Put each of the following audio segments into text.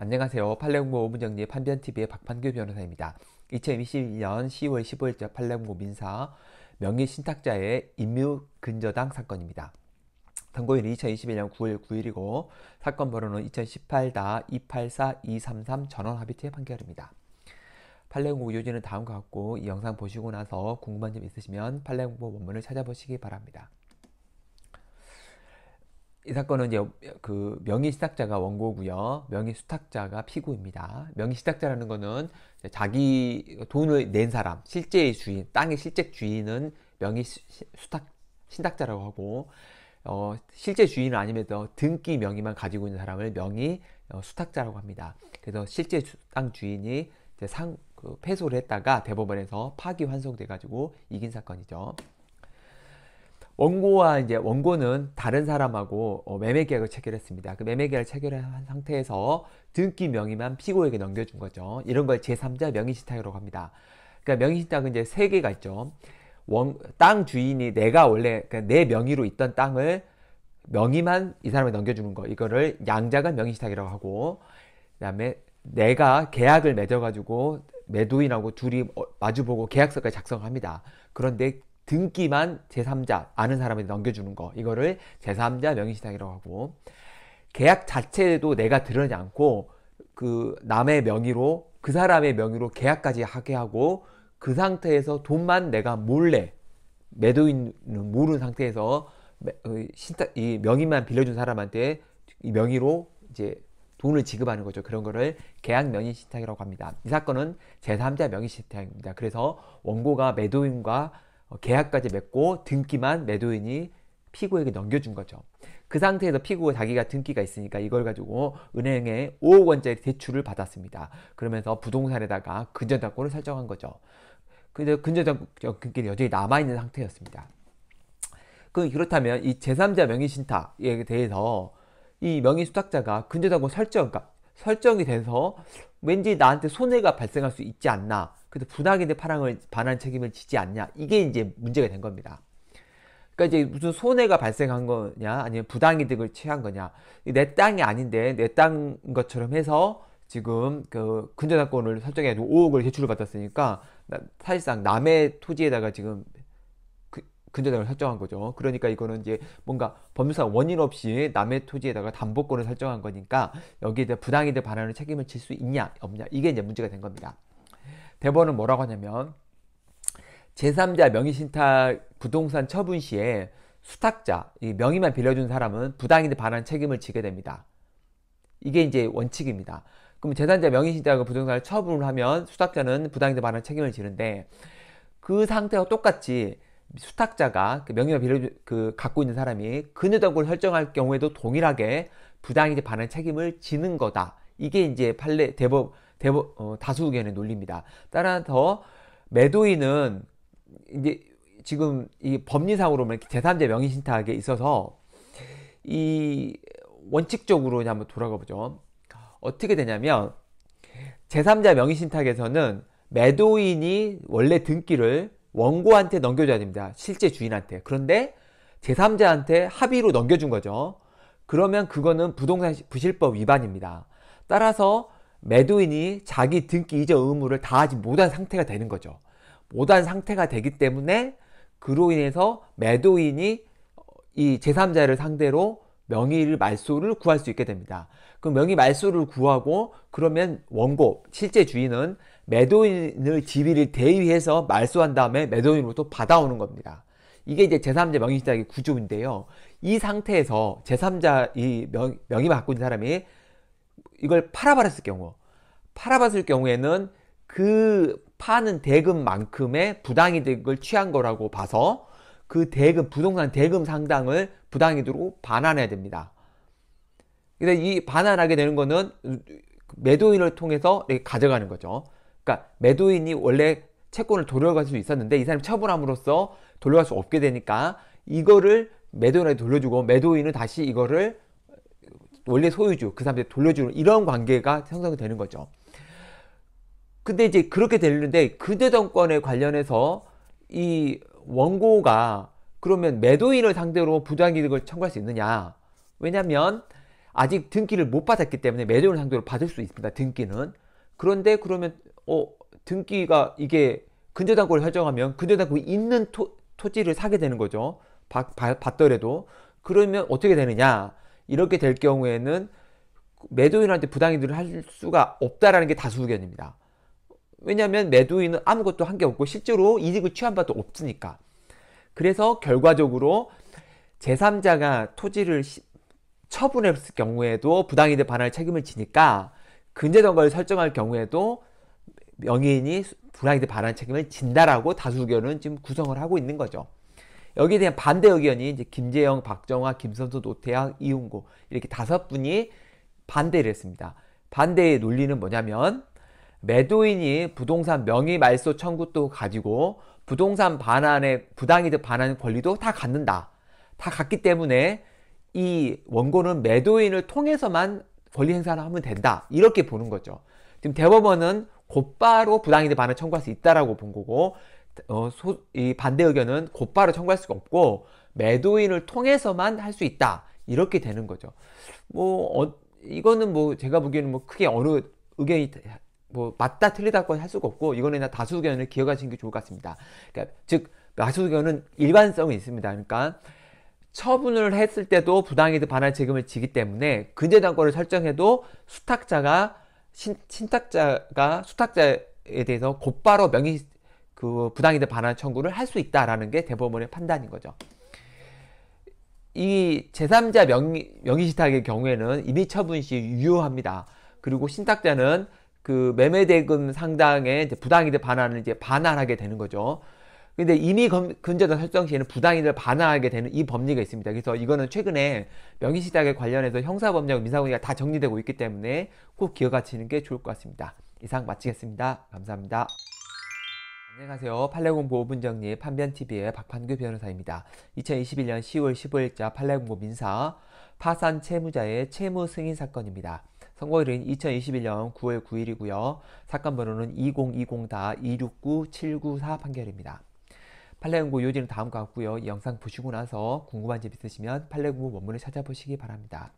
안녕하세요. 팔레옹고 오문정리 판변TV의 박판규 변호사입니다. 2022년 10월 15일자 팔레옹고 민사 명의신탁자의 임유근저당 사건입니다. 선고일이 2021년 9월 9일이고 사건 번호는 2 0 1 8 284233 전원합의체 판결입니다. 팔레옹고 요지는 다음과 같고 이 영상 보시고 나서 궁금한 점 있으시면 팔레옹고 원문을 찾아보시기 바랍니다. 이 사건은 이제 그 명의 시탁자가 원고고요. 명의 수탁자가 피고입니다. 명의 시탁자라는 거는 자기 돈을 낸 사람, 실제의 주인, 땅의 실제 주인은 명의 수탁 신탁자라고 하고 어, 실제 주인은 아니면서 등기 명의만 가지고 있는 사람을 명의 어, 수탁자라고 합니다. 그래서 실제 주, 땅 주인이 상 그, 패소를 했다가 대법원에서 파기 환송돼 가지고 이긴 사건이죠. 원고와 이제 원고는 다른 사람하고 어, 매매 계약을 체결했습니다. 그 매매 계약을 체결한 상태에서 등기 명의만 피고에게 넘겨준 거죠. 이런 걸 제3자 명의신탁이라고 합니다. 그러니까 명의신탁은 이제 세 개가 있죠. 원, 땅 주인이 내가 원래 그러니까 내 명의로 있던 땅을 명의만 이 사람에 넘겨주는 거 이거를 양자가 명의신탁이라고 하고 그다음에 내가 계약을 맺어가지고 매도인하고 둘이 어, 마주보고 계약서까지 작성합니다. 그런데 등기만 제3자 아는 사람에게 넘겨주는 거 이거를 제3자 명의신탁이라고 하고 계약 자체도 에 내가 드러내지 않고 그 남의 명의로 그 사람의 명의로 계약까지 하게 하고 그 상태에서 돈만 내가 몰래 매도인은 모르는 상태에서 그 신탁 이 명의만 빌려준 사람한테 이 명의로 이제 돈을 지급하는 거죠. 그런 거를 계약 명의 신탁이라고 합니다. 이 사건은 제3자 명의 신탁입니다. 그래서 원고가 매도인과 어, 계약까지 맺고 등기만 매도인이 피고에게 넘겨준 거죠. 그 상태에서 피고가 자기가 등기가 있으니까 이걸 가지고 은행에 5억 원짜리 대출을 받았습니다. 그러면서 부동산에다가 근저당권을 설정한 거죠. 근데 근저당권이 여전히 남아있는 상태였습니다. 그 그렇다면 이 제3자 명의신탁에 대해서 이 명의수탁자가 근저당권 설정, 그러니까 설정이 돼서 왠지 나한테 손해가 발생할 수 있지 않나 그 근데 분학인데 파랑을 반환 책임을 지지 않냐 이게 이제 문제가 된 겁니다. 그러니까 이제 무슨 손해가 발생한 거냐 아니면 부당이득을 취한 거냐 내 땅이 아닌데 내 땅 것처럼 해서 지금 그 근저당권을 설정해 도 5억을 제출을 받았으니까 사실상 남의 토지에다가 지금 그 근저당을 설정한 거죠. 그러니까 이거는 이제 뭔가 법률상 원인 없이 남의 토지에다가 담보권을 설정한 거니까 여기에 대해 부당이득 반환을 책임을 질 수 있냐 없냐 이게 이제 문제가 된 겁니다. 대법원은 뭐라고 하냐면 제3자 명의신탁 부동산 처분 시에 수탁자, 명의만 빌려준 사람은 부당이득반환 책임을 지게 됩니다. 이게 이제 원칙입니다. 그럼 재산자 명의신탁 부동산을 처분을 하면 수탁자는 부당인에 반한 책임을 지는데 그 상태와 똑같이 수탁자가 그 명의만 빌려 그 갖고 있는 사람이 근여정을 설정할 경우에도 동일하게 부당인에 반한 책임을 지는 거다. 이게 이제 판례 대법 대부, 어, 다수 의견의 논리입니다. 따라 서 매도인은 이제 지금 이 법리상으로는 뭐 제3자 명의신탁에 있어서 이 원칙적으로 이제 한번 돌아가 보죠. 어떻게 되냐면 제3자 명의신탁에서는 매도인이 원래 등기를 원고한테 넘겨줘야 됩니다. 실제 주인한테. 그런데 제3자한테 합의로 넘겨준 거죠. 그러면 그거는 부동산 부실법 위반입니다. 따라서 매도인이 자기 등기 이전 의무를 다하지 못한 상태가 되는 거죠. 못한 상태가 되기 때문에 그로 인해서 매도인이 어, 이 제3자를 상대로 명의를 말소를 구할 수 있게 됩니다. 그 명의 말소를 구하고 그러면 원고 실제 주인은 매도인의 지위를 대위해서 말소한 다음에 매도인으로부터 받아오는 겁니다. 이게 이제 제3자 명의시작의 구조인데요. 이 상태에서 제3자 이 명, 명의 맡고 있는 사람이 이걸 팔아버렸을 경우 팔아봤을 경우에는 그 파는 대금만큼의 부당이득을 취한 거라고 봐서 그 대금 부동산 대금 상당을 부당이득으로 반환해야 됩니다. 근데 이 반환하게 되는 거는 매도인을 통해서 가져가는 거죠. 그러니까 매도인이 원래 채권을 돌려갈 수 있었는데 이 사람이 처분함으로써 돌려갈 수 없게 되니까 이거를 매도인에 게 돌려주고 매도인은 다시 이거를 원래 소유주 그 사람한테 돌려주는 이런 관계가 형성되는 거죠. 근데 이제 그렇게 되는데 근대 정권에 관련해서 이 원고가 그러면 매도인을 상대로 부당이득을 청구할 수 있느냐? 왜냐하면 아직 등기를 못 받았기 때문에 매도인을 상대로 받을 수 있습니다. 등기는 그런데 그러면 어 등기가 이게 근저당권을 설정하면 근저당권이 있는 토, 지를 사게 되는 거죠. 받, 받더라도 그러면 어떻게 되느냐? 이렇게 될 경우에는 매도인한테 부당이득을 할 수가 없다라는 게 다수 의견입니다. 왜냐하면 매도인은 아무것도 한 게 없고 실제로 이득을 취한 바도 없으니까. 그래서 결과적으로 제3자가 토지를 처분했을 경우에도 부당이득 반환 책임을 지니까 근제정가를 설정할 경우에도 명의인이 부당이득 반환 책임을 진다라고 다수 의견은 지금 구성을 하고 있는 거죠. 여기에 대한 반대 의견이 이제 김재영, 박정화, 김선수, 노태양, 이웅고 이렇게 다섯 분이 반대를 했습니다. 반대의 논리는 뭐냐면 매도인이 부동산 명의 말소 청구도 가지고 부동산 반환의 부당이득 반환 권리도 다 갖는다. 다 갖기 때문에 이 원고는 매도인을 통해서만 권리 행사를 하면 된다. 이렇게 보는 거죠. 지금 대법원은 곧바로 부당이득 반환 청구할 수 있다라고 본 거고 어, 소, 이 반대 의견은 곧바로 청구할 수가 없고 매도인을 통해서만 할 수 있다 이렇게 되는 거죠. 뭐 어, 이거는 뭐 제가 보기에는 뭐 크게 어느 의견이 뭐 맞다 틀리다고 할 수가 없고 이거는 다수 의견을 기억하시는 게 좋을 것 같습니다. 그러니까 즉 다수 의견은 일관성이 있습니다. 그러니까 처분을 했을 때도 부당이득 반환 책임을 지기 때문에 근저 당권을 설정해도 수탁자가 신탁자가 수탁자에 대해서 곧바로 명의 그 부당이득 반환 청구를 할 수 있다라는 게 대법원의 판단인 거죠. 이 제3자 명의, 명의시탁의 경우에는 이의 처분 시 유효합니다. 그리고 신탁자는 그 매매 대금 상당의 부당이득 반환을 이제 반환하게 되는 거죠. 근데 이미 근저자 설정 시에는 부당이득을 반환하게 되는 이 법리가 있습니다. 그래서 이거는 최근에 명의시탁에 관련해서 형사법령, 민사법리가 다 정리되고 있기 때문에 꼭 기억하시는 게 좋을 것 같습니다. 이상 마치겠습니다. 감사합니다. 안녕하세요. 판례공고 5분 정리 판변TV의 박판규 변호사입니다. 2021년 10월 15일자 판례공고 민사 파산 채무자의 채무 승인 사건입니다. 선고일은 2021년 9월 9일이고요. 사건 번호는 2020-269-794 판결입니다. 판례공고 요지는 다음과 같고요. 영상 보시고 나서 궁금한 점 있으시면 판례공고 원문을 찾아보시기 바랍니다.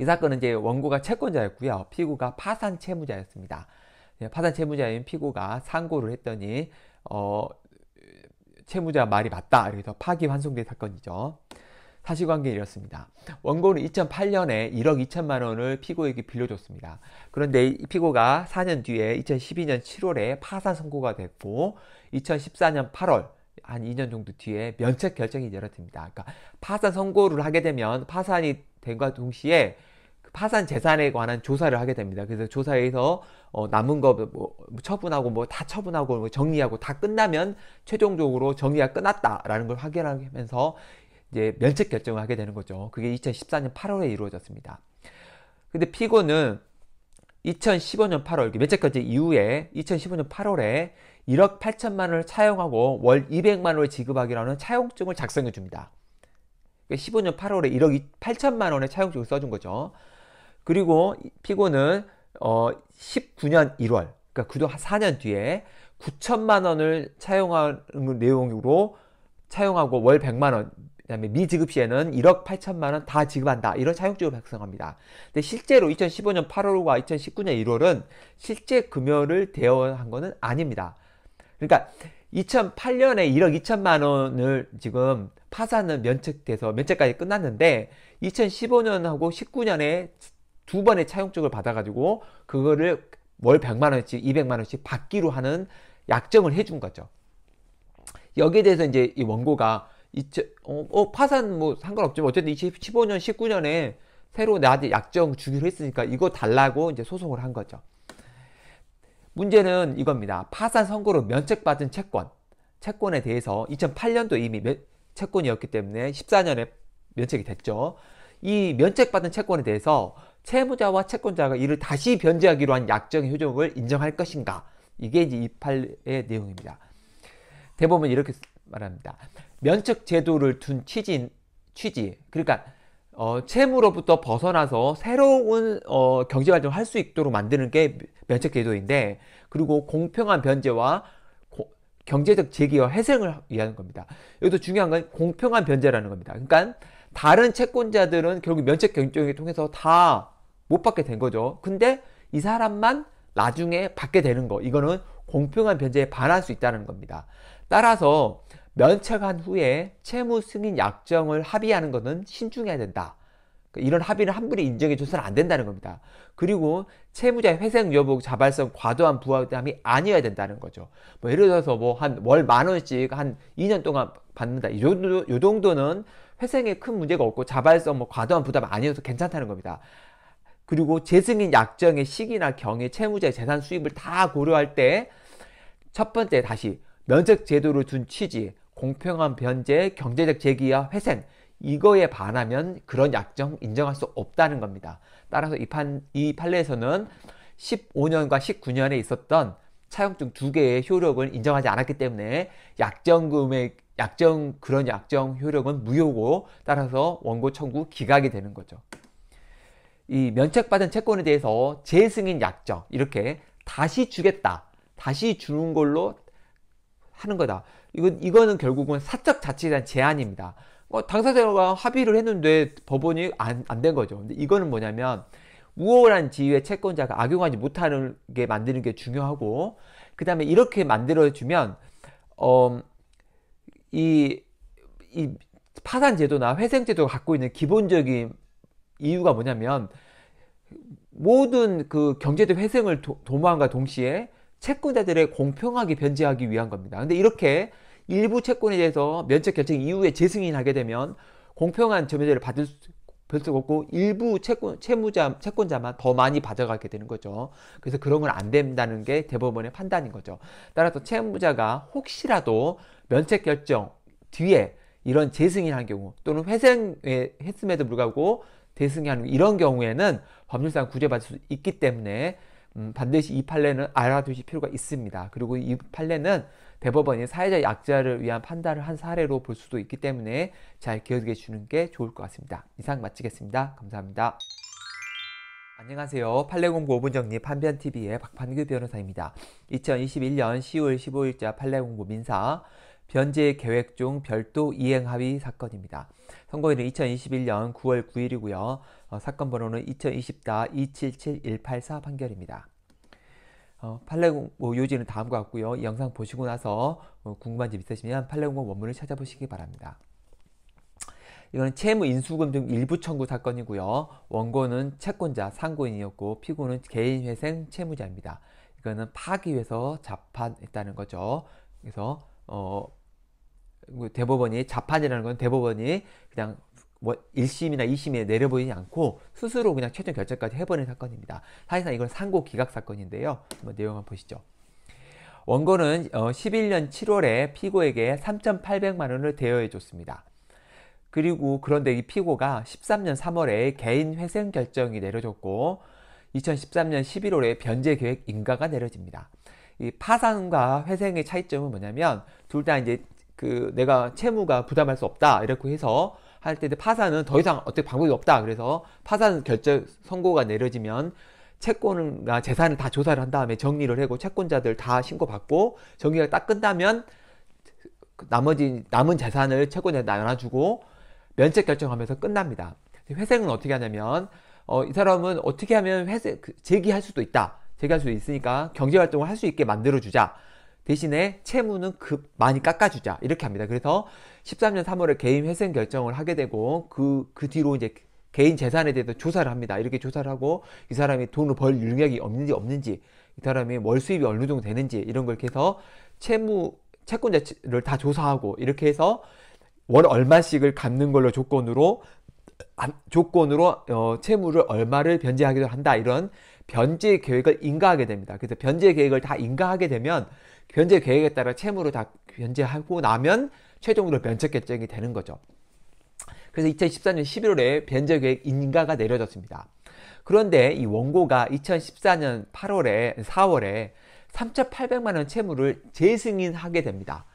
이 사건은 이제 원고가 채권자였고요. 피고가 파산 채무자였습니다. 예, 파산 채무자인 피고가 상고를 했더니 어, 채무자 말이 맞다. 그래서 파기환송된 사건이죠. 사실관계 이렇습니다. 원고는 2008년에 1억 2천만 원을 피고에게 빌려줬습니다. 그런데 피고가 4년 뒤에 2012년 7월에 파산 선고가 됐고 2014년 8월 한 2년 정도 뒤에 면책 결정이 내려집니다. 그러니까 파산 선고를 하게 되면 파산이 된과 동시에 파산 재산에 관한 조사를 하게 됩니다. 그래서 조사에서 어, 남은 거 뭐 처분하고 뭐 다 처분하고 뭐 정리하고 다 끝나면 최종적으로 정리가 끝났다라는 걸 확인하면서 이제 면책 결정을 하게 되는 거죠. 그게 2014년 8월에 이루어졌습니다. 근데 피고는 2015년 8월 면책 까지 이후에 2015년 8월에 1억 8천만 원을 차용하고 월 200만 원을 지급하기로 하는 차용증을 작성해 줍니다. 15년 그러니까 8월에 1억 8천만 원의 차용증을 써준 거죠. 그리고 피고는 어 19년 1월 그러니까 그도 한 4년 뒤에 9천만 원을 차용하는 내용으로 차용하고 월 100만 원 그다음에 미지급 시에는 1억 8천만 원 다 지급한다 이런 차용증을 작성합니다. 근데 실제로 2015년 8월과 2019년 1월은 실제 금여를 대여한 것은 아닙니다. 그러니까 2008년에 1억 2천만 원을 지금 파산은 면책돼서 면책까지 끝났는데 2015년하고 19년에 두 번의 차용증을 받아가지고 그거를 월 100만 원씩, 200만 원씩 받기로 하는 약정을 해준 거죠. 여기에 대해서 이제 이 원고가 이 어, 어, 파산 뭐 상관없지만 어쨌든 2015년, 19년에 새로 나한테 약정 주기로 했으니까 이거 달라고 이제 소송을 한 거죠. 문제는 이겁니다. 파산 선고로 면책받은 채권, 채권에 대해서 2008년도 이미 채권이었기 때문에 14년에 면책이 됐죠. 이 면책받은 채권에 대해서 채무자와 채권자가 이를 다시 변제하기로 한 약정 의 효정을 인정할 것인가. 이게 이제 28의 내용입니다. 대법은 이렇게 말합니다. 면책 제도를 둔 취지, 취지. 그러니까 어, 채무로부터 벗어나서 새로운 어, 경제활동을 할 수 있도록 만드는 게 면책 제도인데 그리고 공평한 변제와 고, 경제적 재기와 회생을 위한 겁니다. 여기도 중요한 건 공평한 변제라는 겁니다. 그러니까 다른 채권자들은 결국 면책 경쟁을 통해서 다못 받게 된 거죠. 근데 이 사람만 나중에 받게 되는 거 이거는 공평한 변제에 반할 수 있다는 겁니다. 따라서 면책한 후에 채무 승인 약정을 합의하는 것은 신중해야 된다. 그러니까 이런 합의는 함부로 인정해 줘서는 안 된다는 겁니다. 그리고 채무자의 회생 여부, 자발성, 과도한 부담이 아니어야 된다는 거죠. 뭐 예를 들어서 뭐 한 월 만 원씩 한 2년 동안 받는다. 이 정도, 요 정도는 회생에 큰 문제가 없고 자발성, 뭐 과도한 부담 아니어서 괜찮다는 겁니다. 그리고 재승인 약정의 시기나 경의 채무자 재산 수입을 다 고려할 때 첫 번째 다시 면책 제도를 둔 취지, 공평한 변제, 경제적 재기와 회생 이거에 반하면 그런 약정 인정할 수 없다는 겁니다. 따라서 이, 판, 이 판례에서는 15년과 19년에 있었던 차용증 두 개의 효력을 인정하지 않았기 때문에 약정금액 약정 그런 약정 효력은 무효고 따라서 원고 청구 기각이 되는 거죠. 이 면책받은 채권에 대해서 재승인 약정 이렇게 다시 주겠다 다시 주는 걸로 하는 거다 이건 이거는 결국은 사적 자치에 대한 제한입니다 뭐 당사자가 합의를 했는데 법원이 안, 안 된 거죠 근데 이거는 뭐냐면 우월한 지위의 채권자가 악용하지 못하는 게 만드는 게 중요하고 그 다음에 이렇게 만들어주면 어, 이, 이 파산 제도나 회생 제도가 갖고 있는 기본적인 이유가 뭐냐면 모든 그 경제적 회생을 도, 도모함과 동시에 채권자들의 공평하게 변제하기 위한 겁니다. 근데 이렇게 일부 채권에 대해서 면책 결정 이후에 재승인하게 되면 공평한 점유제를 받을 수, 별수 없고 일부 채권 채무자 채권자만 더 많이 받아가게 되는 거죠. 그래서 그런 건 안 된다는 게 대법원의 판단인 거죠. 따라서 채무자가 혹시라도 면책 결정 뒤에 이런 재승인한 경우 또는 회생했음에도 불구하고 대승이하는 이런 경우에는 법률상 구제받을 수 있기 때문에 음, 반드시 이 판례는 알아두실 필요가 있습니다. 그리고 이 판례는 대법원이 사회적 약자를 위한 판단을 한 사례로 볼 수도 있기 때문에 잘 기억해 주는 게 좋을 것 같습니다. 이상 마치겠습니다. 감사합니다. 안녕하세요. 판례공부 5분 정리 판변TV의 박판규 변호사입니다. 2021년 10월 15일자 판례공부 민사 변제 계획 중 별도 이행 합의 사건입니다. 선고일은 2021년 9월 9일이고요. 어, 사건 번호는 2020-277-184 판결입니다. 어, 판례공고 요지는 다음과 같고요. 이 영상 보시고 나서 어, 궁금한 점 있으시면 판례공고 원문을 찾아보시기 바랍니다. 이거는 채무 인수금 등 일부 청구 사건이고요. 원고는 채권자 상고인이었고 피고는 개인회생 채무자입니다. 이거는 파기해서 자판했다는 거죠. 그래서 어, 뭐 대법원이 자판이라는 건 대법원이 그냥 뭐 1심이나 2심에 내려보이지 않고 스스로 그냥 최종 결정까지 해버린 사건입니다. 사실상 이건 상고 기각 사건인데요. 한번 내용 한번 보시죠. 원고는 11년 어, 7월에 피고에게 3,800만 원을 대여해 줬습니다. 그리고 그런데 이 피고가 13년 3월에 개인 회생 결정이 내려졌고 2013년 11월에 변제 계획 인가가 내려집니다. 이 파산과 회생의 차이점은 뭐냐면 둘 다 이제 그 내가 채무가 부담할 수 없다 이렇게 해서 할 때 파산은 더 이상 어떻게 방법이 없다 그래서 파산 결정 선고가 내려지면 채권과 재산을 다 조사를 한 다음에 정리를 하고 채권자들 다 신고받고 정리가 딱 끝나면 나머지 남은 재산을 채권자에 나눠주고 면책 결정하면서 끝납니다. 회생은 어떻게 하냐면 어, 이 사람은 어떻게 하면 회생 그, 제기할 수도 있다. 제기할 수도 있으니까 경제활동을 할 수 있게 만들어주자. 대신에 채무는 급 많이 깎아주자 이렇게 합니다. 그래서 13년 3월에 개인 회생 결정을 하게 되고 그그 그 뒤로 이제 개인 재산에 대해서 조사를 합니다. 이렇게 조사를 하고 이 사람이 돈을 벌 능력이 없는지 없는지 이 사람이 월 수입이 어느 정도 되는지 이런 걸 해서 채무 채권자를 다 조사하고 이렇게 해서 월 얼마씩을 갚는 걸로 조건으로 아, 조건으로 어, 채무를 얼마를 변제하기도 한다 이런 변제 계획을 인가하게 됩니다. 그래서 변제 계획을 다 인가하게 되면 변제 계획에 따라 채무를 다 변제하고 나면 최종으로 변제 결정이 되는 거죠. 그래서 2014년 11월에 변제 계획 인가가 내려졌습니다. 그런데 이 원고가 2014년 8월에 4월에 3,800만 원 채무를 재승인하게 됩니다.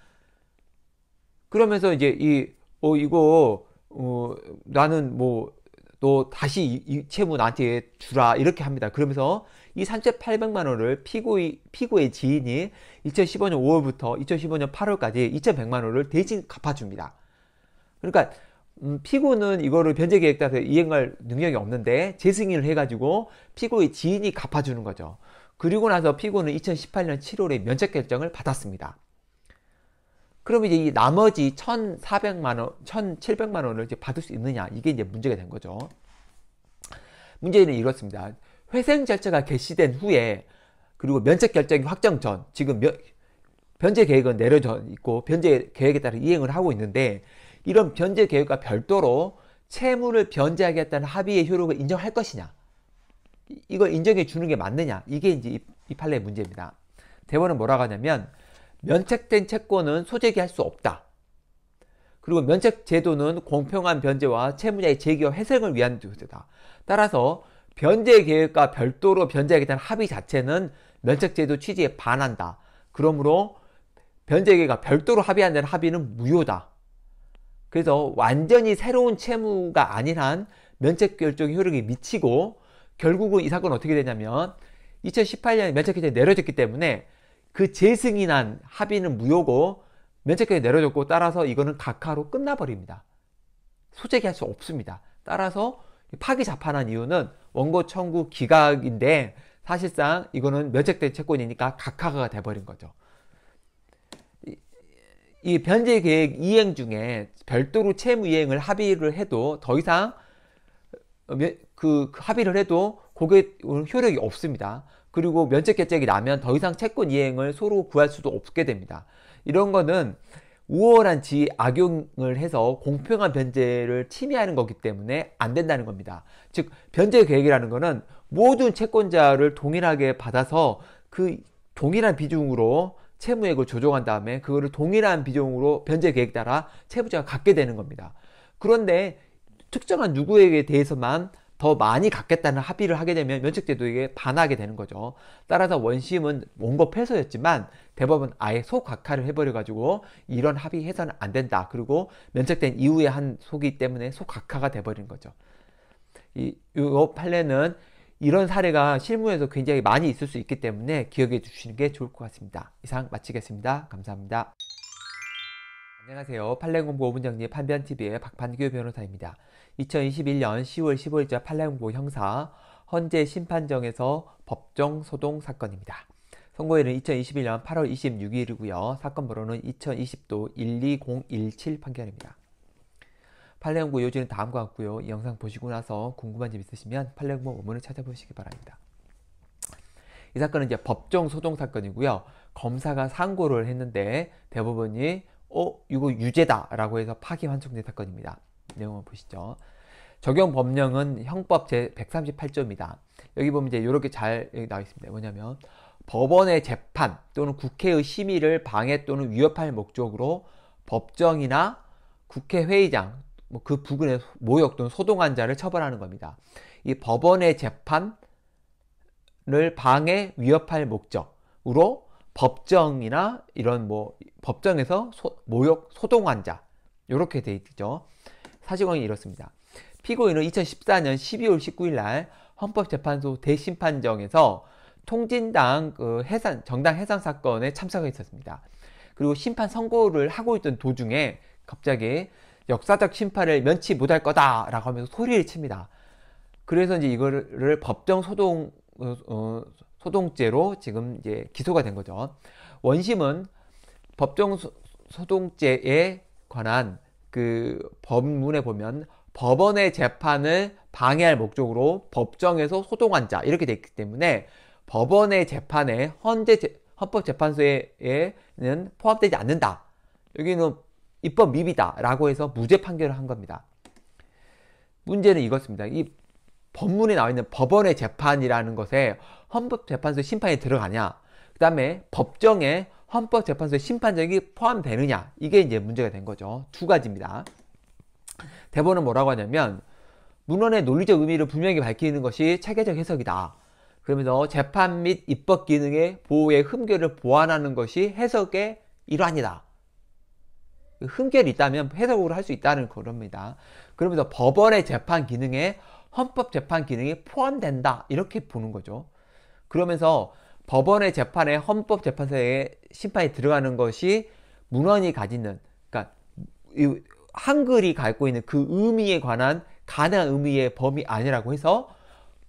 그러면서 이제 이어 이거 어 나는 뭐너 다시 이 채무 나한테 주라 이렇게 합니다. 그러면서 이 3,800만 원을 피고의, 피고의 지인이 2015년 5월부터 2015년 8월까지 2,100만 원을 대신 갚아줍니다. 그러니까 음, 피고는 이거를 변제 계획 따서 이행할 능력이 없는데 재승인을 해가지고 피고의 지인이 갚아주는 거죠. 그리고 나서 피고는 2018년 7월에 면책 결정을 받았습니다. 그럼 이제 이 나머지 1,400만 원, 1,700만 원을 받을 수 있느냐 이게 이제 문제가 된 거죠. 문제는 이렇습니다. 회생 절차가 개시된 후에 그리고 면책 결정이 확정 전 지금 면, 변제 계획은 내려져 있고 변제 계획에 따라 이행을 하고 있는데 이런 변제 계획과 별도로 채무를 변제하겠다는 합의의 효력을 인정할 것이냐 이걸 인정해 주는 게 맞느냐 이게 이제 이, 이 판례의 문제입니다. 대법원은 뭐라고 하냐면 면책된 채권은 소재기할 수 없다. 그리고 면책 제도는 공평한 변제와 채무자의 재기와 회생을 위한 제도다. 따라서 변제 계획과 별도로 변제하에 대한 합의 자체는 면책제도 취지에 반한다. 그러므로 변제 계획과 별도로 합의한 데는 합의는 무효다. 그래서 완전히 새로운 채무가 아닌 한 면책 결정의 효력이 미치고 결국은 이 사건 어떻게 되냐면 2018년 에 면책 결정이 내려졌기 때문에 그재승인한 합의는 무효고 면책 결정이 내려졌고 따라서 이거는 각하로 끝나버립니다. 소재기 할수 없습니다. 따라서 파기 자판한 이유는 원고 청구 기각인데 사실상 이거는 면책된 채권이니까 각하가 돼버린 거죠. 이 변제 계획 이행 중에 별도로 채무 이행을 합의를 해도 더 이상 그, 그 합의를 해도 그게 효력이 없습니다. 그리고 면책 결정이 나면 더 이상 채권 이행을 서로 구할 수도 없게 됩니다. 이런 거는 우월한 지 악용을 해서 공평한 변제를 침해하는 거기 때문에 안 된다는 겁니다. 즉 변제 계획이라는 것은 모든 채권자를 동일하게 받아서 그 동일한 비중으로 채무액을 조정한 다음에 그거를 동일한 비중으로 변제 계획 따라 채무자가 갖게 되는 겁니다. 그런데 특정한 누구에게 대해서만 더 많이 갖겠다는 합의를 하게 되면 면책제도에 반하게 되는 거죠. 따라서 원심은 원고 패소였지만 대법은 아예 속각하를 해버려가지고 이런 합의 해서는 안 된다. 그리고 면책된 이후에 한 소기 때문에 속각하가 돼버린 거죠. 이, 요 판례는 이런 사례가 실무에서 굉장히 많이 있을 수 있기 때문에 기억해 주시는 게 좋을 것 같습니다. 이상 마치겠습니다. 감사합니다. 안녕하세요. 판례공부 본부장님 판변TV의 박판규 변호사입니다. 2021년 10월 15일자 팔랑보 레 형사 헌재 심판정에서 법정 소동 사건입니다. 선고일은 2021년 8월 26일이고요. 사건 번호는 2020도 12017 판결입니다. 팔레옹고 요지는 다음과 같고요. 이 영상 보시고 나서 궁금한 점 있으시면 팔레옹고 원문을 찾아보시기 바랍니다. 이 사건은 이제 법정 소송 사건이고요. 검사가 상고를 했는데 대법원이 어 이거 유죄다라고 해서 파기 환송된 사건입니다. 내용을 보시죠. 적용 법령은 형법 제138조입니다. 여기 보면 이제 이렇게 잘 나와 있습니다. 뭐냐면 법원의 재판 또는 국회의 심의를 방해 또는 위협할 목적으로 법정이나 국회 회의장 뭐 그 부근에 모욕 또는 소동한 자를 처벌하는 겁니다. 이 법원의 재판을 방해 위협할 목적으로 법정이나 이런 뭐 법정에서 소, 모욕 소동한 자 이렇게 돼 있죠. 사실관계는 이렇습니다. 피고인은 2014년 12월 19일 날 헌법재판소 대심판정에서 통진당 그 해산 정당 해산 사건에 참석했었습니다. 그리고 심판 선고를 하고 있던 도중에 갑자기 역사적 심판을 면치 못할 거다라고 하면서 소리를 칩니다. 그래서 이제 이거를 법정 소동 어, 어 소동죄로 지금 이제 기소가 된 거죠. 원심은 법정 소동죄에 관한 그 법문에 보면 법원의 재판을 방해할 목적으로 법정에서 소동한자 이렇게 돼 있기 때문에 법원의 재판에 헌재 헌법재판소에는 포함되지 않는다. 여기는 입법 미비다라고 해서 무죄 판결을 한 겁니다. 문제는 이것입니다. 이 법문에 나와 있는 법원의 재판이라는 것에 헌법재판소 심판이 들어가냐? 그 다음에 법정에 헌법재판소의 심판정이 포함되느냐 이게 이제 문제가 된 거죠. 두 가지입니다. 대본은 뭐라고 하냐면 문헌의 논리적 의미를 분명히 밝히는 것이 체계적 해석이다. 그러면서 재판 및 입법 기능의 보호의 흠결을 보완하는 것이 해석의 일환이다. 흠결이 있다면 해석으로 할 수 있다는 겁니다. 그러면서 법원의 재판 기능에 헌법 재판 기능이 포함된다. 이렇게 보는 거죠. 그러면서 법원의 재판에 헌법 재판소의 심판이 들어가는 것이 문헌이 가지는 그러니까 이 한글이 갖고 있는 그 의미에 관한 가능한 의미의 범위 아니라고 해서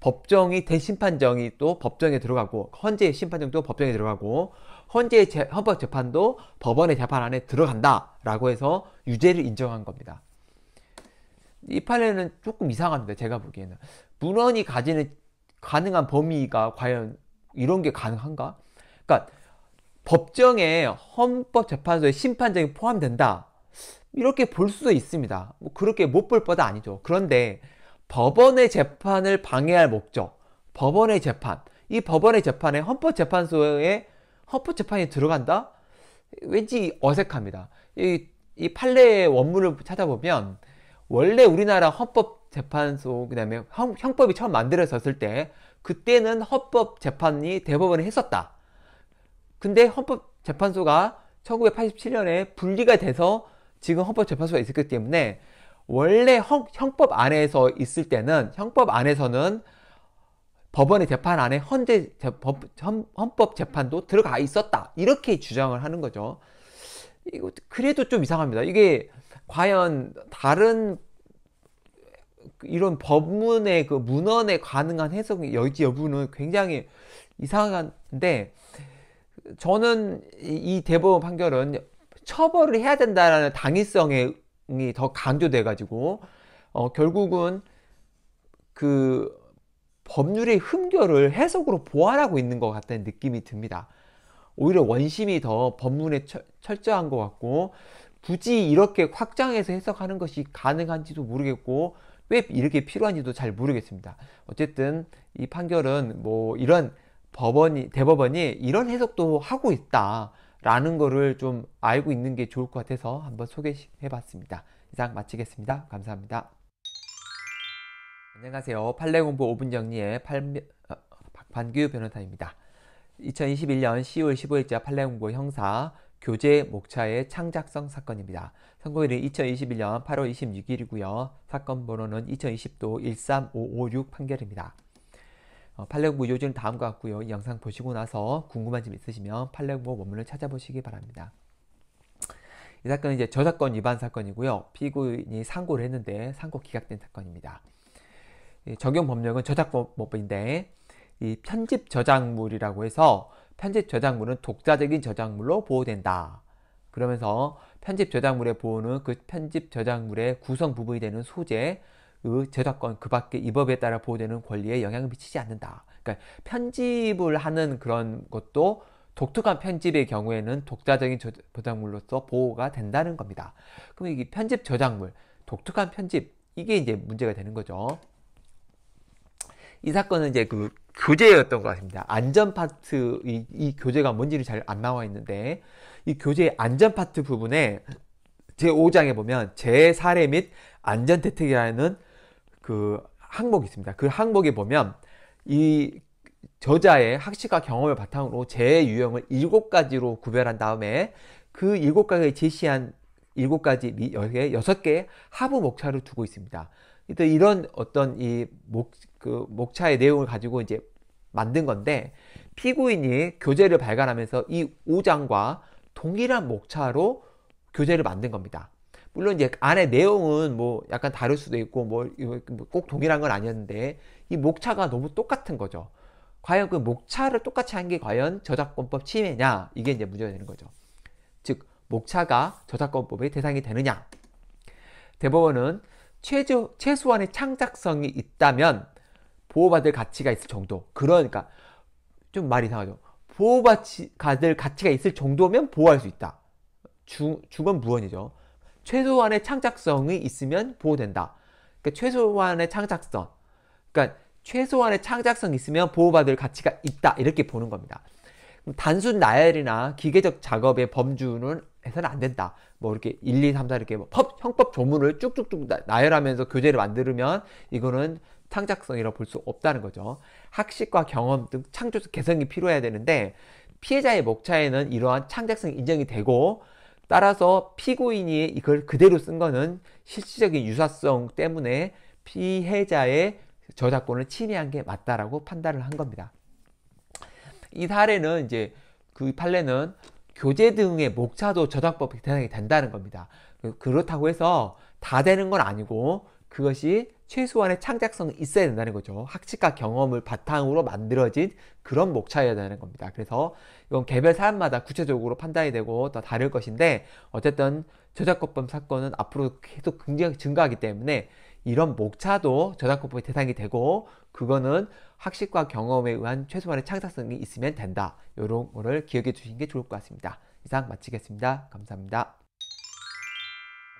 법정이 대심판정이 또 법정에 들어가고 헌재의 심판정도 법정에 들어가고 헌재의 재, 헌법 재판도 법원의 재판 안에 들어간다라고 해서 유죄를 인정한 겁니다. 이 판례는 조금 이상합니다. 제가 보기에는 문헌이 가지는 가능한 범위가 과연 이런 게 가능한가? 그러니까 법정에 헌법재판소의 심판장이 포함된다. 이렇게 볼 수도 있습니다. 뭐 그렇게 못볼 바도 아니죠. 그런데 법원의 재판을 방해할 목적, 법원의 재판, 이 법원의 재판에 헌법재판소에 헌법재판이 들어간다? 왠지 어색합니다. 이, 이 판례의 원문을 찾아보면 원래 우리나라 헌법재판소, 그 다음에 형법이 처음 만들어졌을 때 그때는 헌법재판이 대법원에 했었다. 근데 헌법재판소가 1987년에 분리가 돼서 지금 헌법재판소가 있었기 때문에 원래 헌, 형법 안에서 있을 때는 형법 안에서는 법원의 재판 안에 헌재 법, 헌법 재판도 들어가 있었다 이렇게 주장을 하는 거죠. 이거 그래도 좀 이상합니다. 이게 과연 다른 이런 법문의 그 문헌에 가능한 해석의 여지 여부는 굉장히 이상한데 저는 이 대법원 판결은 처벌을 해야 된다라는 당위성이 더 강조돼 가지고 어, 결국은 그 법률의 흠결을 해석으로 보완하고 있는 것 같다는 느낌이 듭니다. 오히려 원심이 더 법문에 철, 철저한 것 같고 굳이 이렇게 확장해서 해석하는 것이 가능한지도 모르겠고 왜 이렇게 필요한지도 잘 모르겠습니다. 어쨌든 이 판결은 뭐 이런 법원이 대법원이 이런 해석도 하고 있다라는 거를 좀 알고 있는 게 좋을 것 같아서 한번 소개해봤습니다. 이상 마치겠습니다. 감사합니다. 안녕하세요. 판례공부 5분 정리의 팔, 어, 박판규 변호사입니다. 2021년 10월 15일자 판례공부 형사 교재 목차의 창작성 사건입니다. 선고일은 2021년 8월 26일이고요. 사건 번호는 2020도 13556 판결입니다. 어, 판례부 요지는 다음과 같고요. 이 영상 보시고 나서 궁금한 점 있으시면 판례부 원문을 찾아보시기 바랍니다. 이 사건은 이제 저작권 위반 사건이고요. 피고인이 상고를 했는데 상고 기각된 사건입니다. 적용 법령은 저작법인데 권이 편집 저작물이라고 해서 편집 저작물은 독자적인 저작물로 보호된다. 그러면서 편집 저작물의 보호는 그 편집 저작물의 구성 부분이 되는 소재의 그 저작권 그 밖에 이 법에 따라 보호되는 권리에 영향을 미치지 않는다. 그러니까 편집을 하는 그런 것도 독특한 편집의 경우에는 독자적인 저작물로서 보호가 된다는 겁니다. 그럼 이 편집 저작물, 독특한 편집 이게 이제 문제가 되는 거죠. 이 사건은 이제 그 교재였던 것 같습니다. 안전 파트 이, 이 교재가 뭔지를 잘 안 나와 있는데 이 교재의 안전 파트 부분에 제5장에 보면 제 사례 및 안전 대책이라는 그 항목이 있습니다. 그 항목에 보면 이 저자의 학식과 경험을 바탕으로 제 유형을 일 가지로 구별한 다음에 그일가지 제시한 일 가지 여섯 개의 하부 목차를 두고 있습니다. 이런 어떤 이 목 그 목차의 내용을 가지고 이제 만든 건데 피고인이 교재를 발간하면서 이 5장과 동일한 목차로 교재를 만든 겁니다. 물론 이제 안에 내용은 뭐 약간 다를 수도 있고 뭐꼭 뭐 동일한 건 아니었는데 이 목차가 너무 똑같은 거죠. 과연 그 목차를 똑같이 한 게 과연 저작권법 침해냐 이게 이제 문제가 되는 거죠. 즉 목차가 저작권법의 대상이 되느냐. 대법원은 최저, 최소한의 창작성이 있다면 보호받을 가치가 있을 정도. 그러니까 좀 말이 이상하죠. 보호받을 가치가 있을 정도면 보호할 수 있다. 주, 주건 무언이죠. 최소한의 창작성이 있으면 보호된다. 그러니까 최소한의 창작성. 그러니까 최소한의 창작성이 있으면 보호받을 가치가 있다. 이렇게 보는 겁니다. 단순 나열이나 기계적 작업의 범주는 해서는 안 된다. 뭐 이렇게 1, 2, 3, 4 이렇게 뭐 법, 형법 조문을 쭉쭉쭉 나열하면서 교재를 만들면 이거는 창작성이라고 볼 수 없다는 거죠. 학식과 경험 등 창조적 개성이 필요해야 되는데 피해자의 목차에는 이러한 창작성이 인정이 되고 따라서 피고인이 이걸 그대로 쓴 거는 실질적인 유사성 때문에 피해자의 저작권을 침해한 게 맞다라고 판단을 한 겁니다. 이 사례는 이제 그 판례는 교재 등의 목차도 저작법 대상이 된다는 겁니다. 그, 그렇다고 해서 다 되는 건 아니고 그것이 최소한의 창작성이 있어야 된다는 거죠. 학습과 경험을 바탕으로 만들어진 그런 목차여야 되는 겁니다. 그래서 이건 개별 사안마다 구체적으로 판단이 되고 더 다를 것인데 어쨌든 저작권법 사건은 앞으로 계속 굉장히 증가하기 때문에 이런 목차도 저작권법의 대상이 되고 그거는 학습과 경험에 의한 최소한의 창작성이 있으면 된다. 이런 거를 기억해 주시는 게 좋을 것 같습니다. 이상 마치겠습니다. 감사합니다.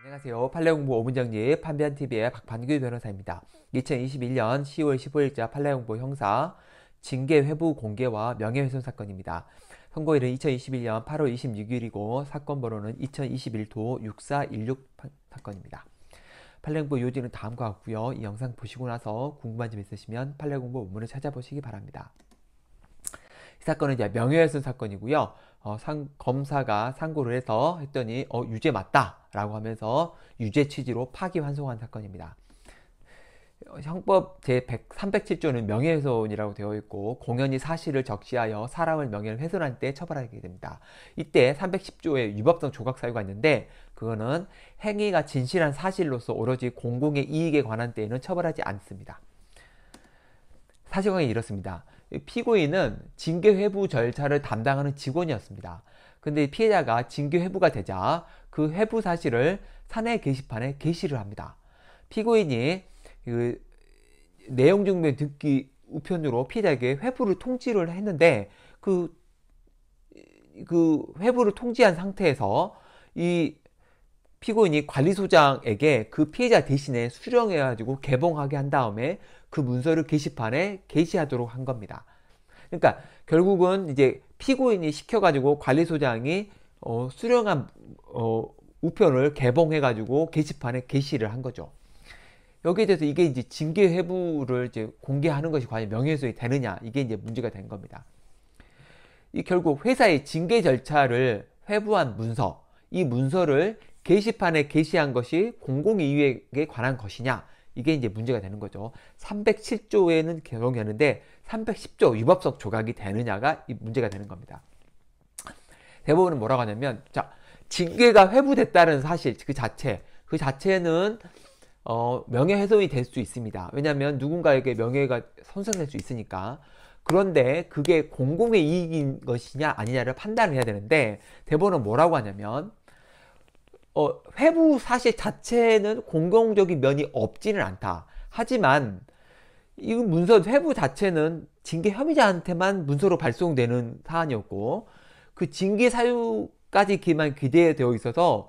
안녕하세요. 판례공부 5문정리 판변TV의 박반규 변호사입니다. 2021년 10월 15일자 판례공부 형사 징계 회부 공개와 명예훼손 사건입니다. 선고일은 2021년 8월 26일이고 사건 번호는 2021도 6416 사건입니다. 판례공부 요지는 다음과 같고요. 이 영상 보시고 나서 궁금한 점 있으시면 판례공부 원문을 찾아보시기 바랍니다. 이 사건은 이제 명예훼손 사건이고요. 어, 상, 검사가 상고를 해서 했더니 어, 유죄 맞다라고 하면서 유죄 취지로 파기환송한 사건입니다. 형법 제 307조는 명예훼손이라고 되어 있고 공연히 사실을 적시하여 사람을 명예를 훼손한 때 처벌하게 됩니다. 이때 310조의 위법성 조각 사유가 있는데 그거는 행위가 진실한 사실로서 오로지 공공의 이익에 관한 때에는 처벌하지 않습니다. 사실관계 이렇습니다. 피고인은 징계 회부 절차를 담당하는 직원이었습니다. 근데 피해자가 징계 회부가 되자 그 회부 사실을 사내 게시판에 게시를 합니다. 피고인이 그 내용 증명 듣기 우편으로 피해자에게 회부를 통지를 했는데 그, 그 회부를 통지한 상태에서 이 피고인이 관리소장에게 그 피해자 대신에 수령해가지고 개봉하게 한 다음에 그 문서를 게시판에 게시하도록 한 겁니다. 그러니까 결국은 이제 피고인이 시켜가지고 관리소장이 어, 수령한 어, 우편을 개봉해가지고 게시판에 게시를 한 거죠. 여기에 대해서 이게 이제 징계 회부를 이제 공개하는 것이 과연 명예훼손이 되느냐 이게 이제 문제가 된 겁니다. 이 결국 회사의 징계 절차를 회부한 문서 이 문서를 게시판에 게시한 것이 공공이익에 관한 것이냐 이게 이제 문제가 되는 거죠. 307조에는 개정되는데 310조 위법성 조각이 되느냐가 이 문제가 되는 겁니다. 대부분은 뭐라고 하냐면 자 징계가 회부됐다는 사실 그 자체 그 자체는 어, 명예훼손이 될 수 있습니다. 왜냐하면 누군가에게 명예가 손상될 수 있으니까. 그런데 그게 공공의 이익인 것이냐 아니냐를 판단 해야 되는데 대법원은 뭐라고 하냐면 어, 회부 사실 자체는 공공적인 면이 없지는 않다. 하지만 이 문서 회부 자체는 징계 혐의자한테만 문서로 발송되는 사안이었고 그 징계 사유까지 기만 기대되어 있어서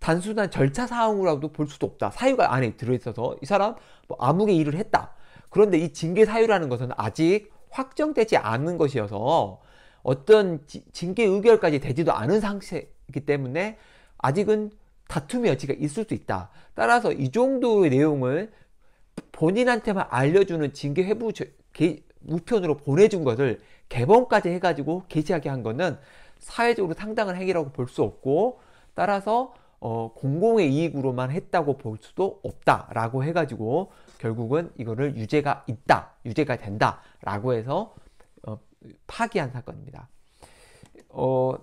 단순한 절차 사항으로도 볼 수도 없다. 사유가 안에 들어있어서 이 사람 뭐 아무개 일을 했다. 그런데 이 징계 사유라는 것은 아직 확정되지 않은 것이어서 어떤 지, 징계 의결까지 되지도 않은 상태이기 때문에 아직은 다툼의 여지가 있을 수 있다. 따라서 이 정도의 내용을 본인한테만 알려주는 징계 회부 우편으로 보내준 것을 개봉까지 해가지고 게시하게 한 것은 사회적으로 상당한 행위라고 볼 수 없고 따라서 어, 공공의 이익으로만 했다고 볼 수도 없다라고 해가지고 결국은 이거를 유죄가 있다, 유죄가 된다라고 해서 어, 파기한 사건입니다. 어,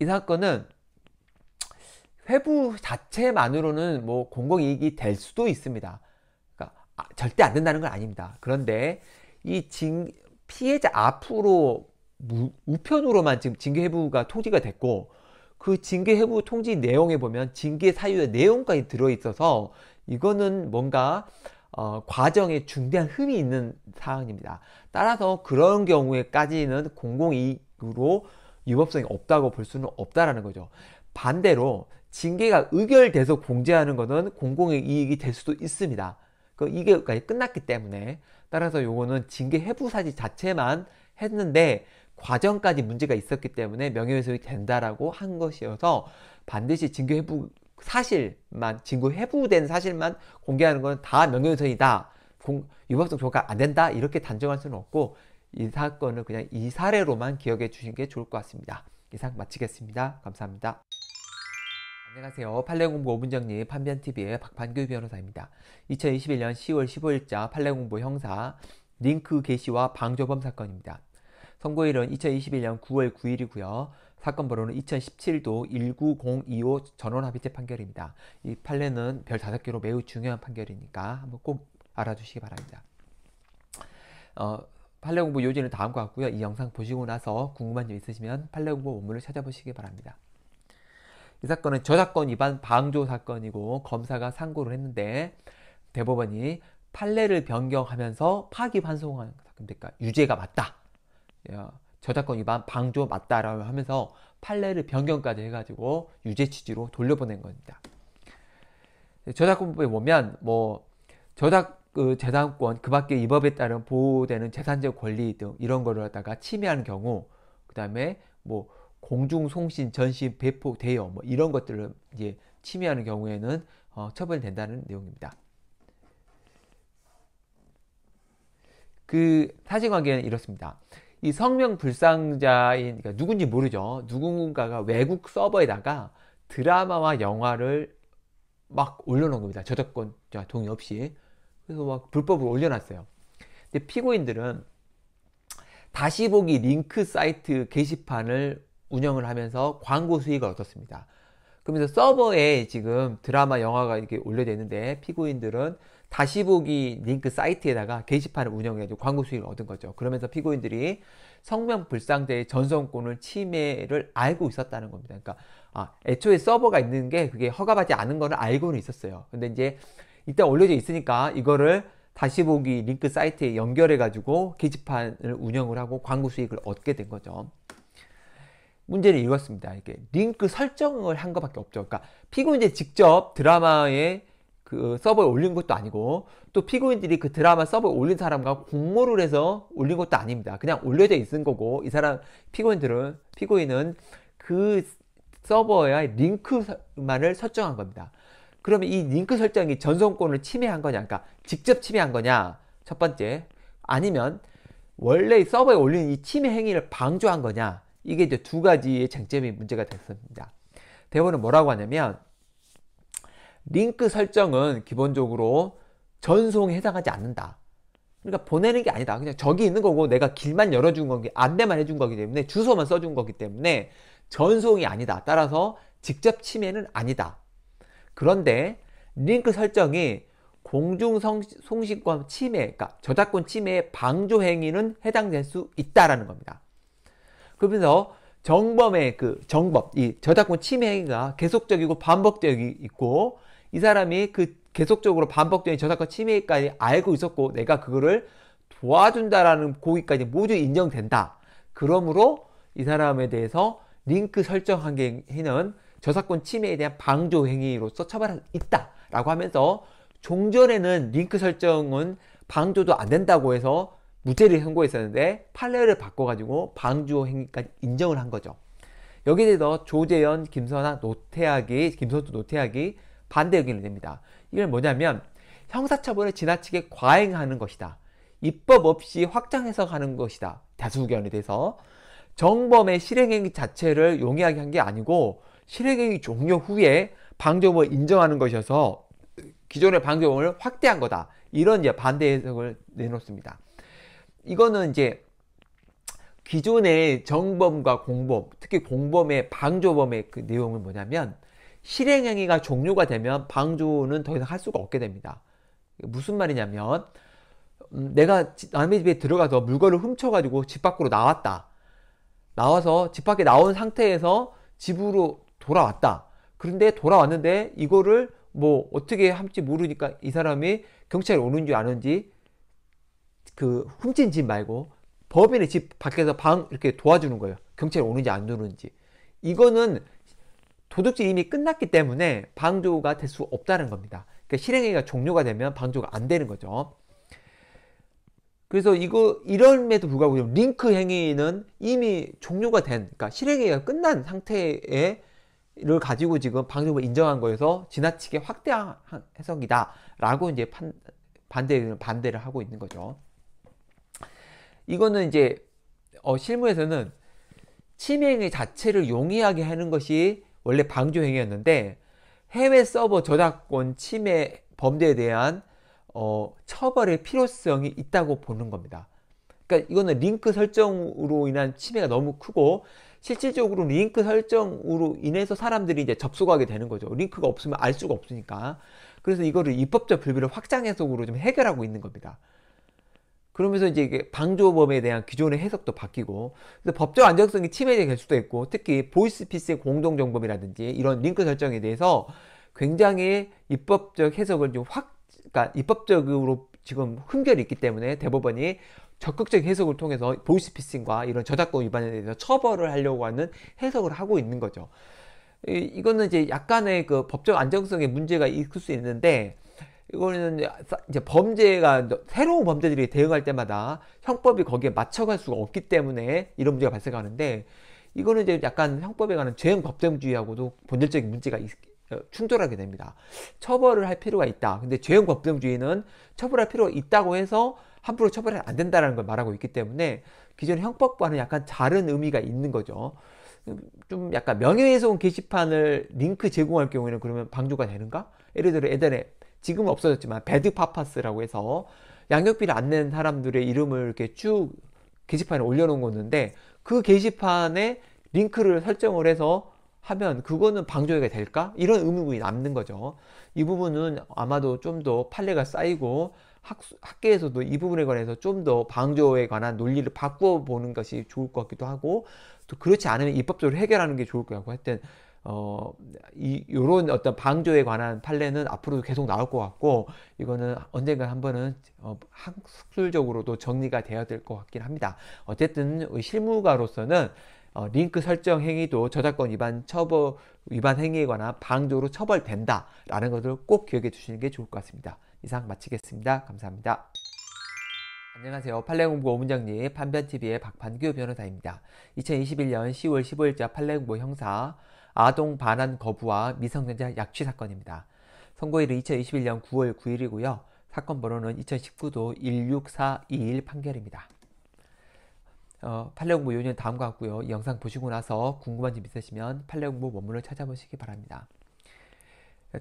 이 사건은 회부 자체만으로는 뭐 공공이익이 될 수도 있습니다. 그러니까 아, 절대 안 된다는 건 아닙니다. 그런데 이 징, 피해자 앞으로 무, 우편으로만 지금 징계 회부가 통지가 됐고 그 징계 회부 통지 내용에 보면 징계 사유의 내용까지 들어있어서 이거는 뭔가 어, 과정에 중대한 흠이 있는 사항입니다. 따라서 그런 경우에까지는 공공이익으로 위법성이 없다고 볼 수는 없다라는 거죠. 반대로 징계가 의결돼서 공제하는 것은 공공의 이익이 될 수도 있습니다. 그 이게까지 끝났기 때문에 따라서 요거는 징계 해부 사지 자체만 했는데 과정까지 문제가 있었기 때문에 명예훼손이 된다라고 한 것이어서 반드시 징계 해부 사실만 징계 해부된 사실만 공개하는 것은 다 명예훼손이다. 공, 유법성 조가 안 된다 이렇게 단정할 수는 없고 이 사건을 그냥 이 사례로만 기억해 주신 게 좋을 것 같습니다. 이상 마치겠습니다. 감사합니다. 안녕하세요. 판례공부 5분정리 판변TV의 박판규 변호사입니다. 2021년 10월 15일자 판례공부 형사 링크 게시와 방조범 사건입니다. 선고일은 2021년 9월 9일이고요. 사건 번호는 2017도 19025 전원합의체 판결입니다. 이 판례는 별 5개로 매우 중요한 판결이니까 한번 꼭 알아주시기 바랍니다. 어, 판례공부 요지는 다음과 같고요. 이 영상 보시고 나서 궁금한 점 있으시면 판례공부 원문을 찾아보시기 바랍니다. 이 사건은 저작권 위반 방조 사건이고 검사가 상고를 했는데 대법원이 판례를 변경하면서 파기환송한 그러니까 유죄가 맞다. 저작권 위반 방조 맞다라고 하면서 판례를 변경까지 해가지고 유죄 취지로 돌려보낸 겁니다. 저작권법에 보면 뭐 저작 그 재산권 그 밖에 이 법에 따른 보호되는 재산적 권리 등 이런 거를 갖다가 침해하는 경우 그 다음에 뭐 공중 송신, 전신, 배포, 대여 뭐 이런 것들을 이제 침해하는 경우에는 어, 처벌된다는 내용입니다. 그 사실관계는 이렇습니다. 이 성명 불상자인 그러니까 누군지 모르죠. 누군가가 외국 서버에다가 드라마와 영화를 막 올려놓은 겁니다. 저작권 동의 없이. 그래서 막 불법으로 올려놨어요. 근데 피고인들은 다시 보기 링크 사이트 게시판을 운영을 하면서 광고 수익을 얻었습니다. 그러면서 서버에 지금 드라마 영화가 이렇게 올려져 있는데 피고인들은 다시 보기 링크 사이트에다가 게시판을 운영해가지고 광고 수익을 얻은 거죠. 그러면서 피고인들이 성명불상대의 전성권을 침해를 알고 있었다는 겁니다. 그러니까 아, 애초에 서버가 있는 게 그게 허가받지 않은 거는 알고는 있었어요. 근데 이제 일단 올려져 있으니까 이거를 다시 보기 링크 사이트에 연결해가지고 게시판을 운영을 하고 광고 수익을 얻게 된 거죠. 문제를 읽었습니다. 이렇게 링크 설정을 한 것밖에 없죠. 그러니까 피고인들이 직접 드라마에 그 서버에 올린 것도 아니고 또 피고인들이 그 드라마 서버에 올린 사람과 공모를 해서 올린 것도 아닙니다. 그냥 올려져 있은 거고 이 사람 피고인들은 피고인은 그서버에 링크만을 설정한 겁니다. 그러면 이 링크 설정이 전송권을 침해한 거냐? 그러니까 직접 침해한 거냐? 첫 번째 아니면 원래 서버에 올린 이 침해 행위를 방조한 거냐? 이게 이제 두 가지의 쟁점이 문제가 됐습니다. 대원은 뭐라고 하냐면 링크 설정은 기본적으로 전송에 해당하지 않는다. 그러니까 보내는 게 아니다. 그냥 저기 있는 거고 내가 길만 열어준 거기 안내만 해준 거기 때문에 주소만 써준 거기 때문에 전송이 아니다. 따라서 직접 침해는 아니다. 그런데 링크 설정이 공중 송신권 침해, 그러니까 저작권 침해 방조 행위는 해당될 수 있다라는 겁니다. 그러면서 정범의 그 정범, 이 저작권 침해 행위가 계속적이고 반복되어 있고 이 사람이 그 계속적으로 반복되는 저작권 침해까지 알고 있었고 내가 그거를 도와준다라는 고기까지 모두 인정된다. 그러므로 이 사람에 대해서 링크 설정한 행위는 저작권 침해에 대한 방조 행위로서 처벌할 있다. 라고 하면서 종전에는 링크 설정은 방조도 안 된다고 해서 무죄를 선고했었는데 판례를 바꿔가지고 방조 행위까지 인정을 한 거죠. 여기에 대해서 조재현, 김선아, 노태학이, 김선수 노태학이 반대 의견을 냅니다. 이건 뭐냐면 형사처벌을 지나치게 과잉하는 것이다. 입법 없이 확장해서 가는 것이다. 다수 의견에 대해서 정범의 실행행위 자체를 용이하게 한 게 아니고 실행행위 종료 후에 방조범을 인정하는 것이어서 기존의 방조범을 확대한 거다. 이런 반대 해석을 내놓습니다. 이거는 이제 기존의 정범과 공범, 특히 공범의 방조범의 그내용은 뭐냐면 실행행위가 종료가 되면 방조는 더 이상 할 수가 없게 됩니다. 무슨 말이냐면 음, 내가 남의 집에 들어가서 물건을 훔쳐가지고 집 밖으로 나왔다. 나와서 집 밖에 나온 상태에서 집으로 돌아왔다. 그런데 돌아왔는데 이거를 뭐 어떻게 할지 모르니까 이 사람이 경찰이 오는지 아는지 그 훔친 집 말고 법인의 집 밖에서 방 이렇게 도와주는 거예요. 경찰이 오는지 안 오는지. 이거는 도둑질 이미 끝났기 때문에 방조가 될 수 없다는 겁니다. 그러니까 실행행위가 종료가 되면 방조가 안 되는 거죠. 그래서 이거 이런에도 불구하고 링크 행위는 이미 종료가 된, 그러니까 실행행위가 끝난 상태에 를 가지고 지금 방조를 인정한 거에서 지나치게 확대한 해석이다라고 이제 판, 반대 반대를 하고 있는 거죠. 이거는 이제 어, 실무에서는 침해행위 자체를 용이하게 하는 것이 원래 방조행위였는데 해외 서버 저작권 침해 범죄에 대한 어, 처벌의 필요성이 있다고 보는 겁니다. 그러니까 이거는 링크 설정으로 인한 침해가 너무 크고 실질적으로 링크 설정으로 인해서 사람들이 이제 접속하게 되는 거죠. 링크가 없으면 알 수가 없으니까. 그래서 이거를 입법적 불비를 확장 해석으로 좀 해결하고 있는 겁니다. 그러면서 이제 이게 방조범에 대한 기존의 해석도 바뀌고 그래서 법적 안정성이 침해될 수도 있고 특히 보이스피스의 공동정범이라든지 이런 링크 설정에 대해서 굉장히 입법적 해석을 좀 확, 그러니까 입법적으로 지금 흠결이 있기 때문에 대법원이 적극적인 해석을 통해서 보이스피싱과 이런 저작권 위반에 대해서 처벌을 하려고 하는 해석을 하고 있는 거죠. 이거는 이제 약간의 그 법적 안정성의 문제가 있을 수 있는데 이거는 이제 범죄가 새로운 범죄들이 대응할 때마다 형법이 거기에 맞춰갈 수가 없기 때문에 이런 문제가 발생하는데 이거는 이제 약간 형법에 관한 죄형 법정주의하고도 본질적인 문제가 있, 어, 충돌하게 됩니다. 처벌을 할 필요가 있다. 근데 죄형 법정주의는 처벌할 필요가 있다고 해서 함부로 처벌하안 된다는 걸 말하고 있기 때문에 기존 형법과는 약간 다른 의미가 있는 거죠. 음, 좀 약간 명예훼손 게시판을 링크 제공할 경우에는 그러면 방조가 되는가? 예를 들어 예전에 지금은 없어졌지만 배드 파파스라고 해서 양육비를 안 낸 사람들의 이름을 이렇게 쭉 게시판에 올려놓은 건데 그 게시판에 링크를 설정을 해서 하면 그거는 방조회가 될까? 이런 의문이 남는 거죠. 이 부분은 아마도 좀 더 판례가 쌓이고 학 학계에서도 이 부분에 관해서 좀 더 방조에 관한 논리를 바꾸어 보는 것이 좋을 것 같기도 하고 또 그렇지 않으면 입법적으로 해결하는 게 좋을 것 같고 하여튼 어, 이, 요런 어떤 방조에 관한 판례는 앞으로도 계속 나올 것 같고, 이거는 언젠가 한번은 어, 학술적으로도 정리가 되어야 될 것 같긴 합니다. 어쨌든 실무가로서는 어, 링크 설정 행위도 저작권 위반 처벌 위반 행위에 관한 방조로 처벌된다라는 것을 꼭 기억해 주시는 게 좋을 것 같습니다. 이상 마치겠습니다. 감사합니다. 안녕하세요. 판례공부 오문장님 판변TV의 박판규 변호사입니다. 2021년 10월 15일자 판례공부 형사 아동 반환 거부와 미성년자 약취 사건입니다. 선고일은 2021년 9월 9일이고요. 사건 번호는 2019도 16421 판결입니다. 어, 판례공부 요는 다음과 같고요. 영상 보시고 나서 궁금한 점 있으시면 판례공부 원문을 찾아보시기 바랍니다.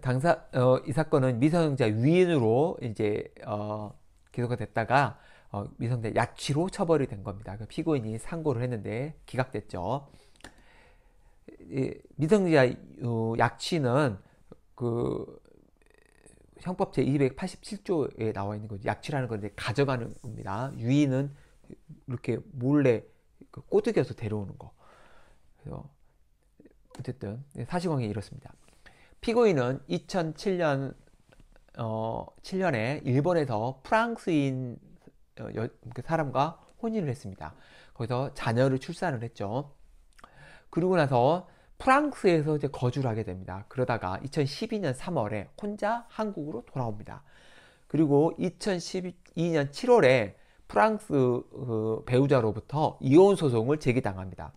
당사 어, 이 사건은 미성년자 위인으로 이제 어, 기소가 됐다가 어, 미성년자 약취로 처벌이 된 겁니다. 그 피고인이 상고를 했는데 기각됐죠. 미성년자 어, 약취는 그 형법 제 287조에 나와 있는 거죠. 약취라는 건이 가져가는 겁니다. 유인은 이렇게 몰래 그 꼬드겨서 데려오는 거. 그래서 어쨌든 네, 사실관계 이렇습니다. 피고인은 2007년 어 7년에 일본에서 프랑스인 어, 그 사람과 혼인을 했습니다. 거기서 자녀를 출산을 했죠. 그리고 나서 프랑스에서 이제 거주를 하게 됩니다. 그러다가 2012년 3월에 혼자 한국으로 돌아옵니다. 그리고 2012년 7월에 프랑스 어, 배우자로부터 이혼 소송을 제기당합니다.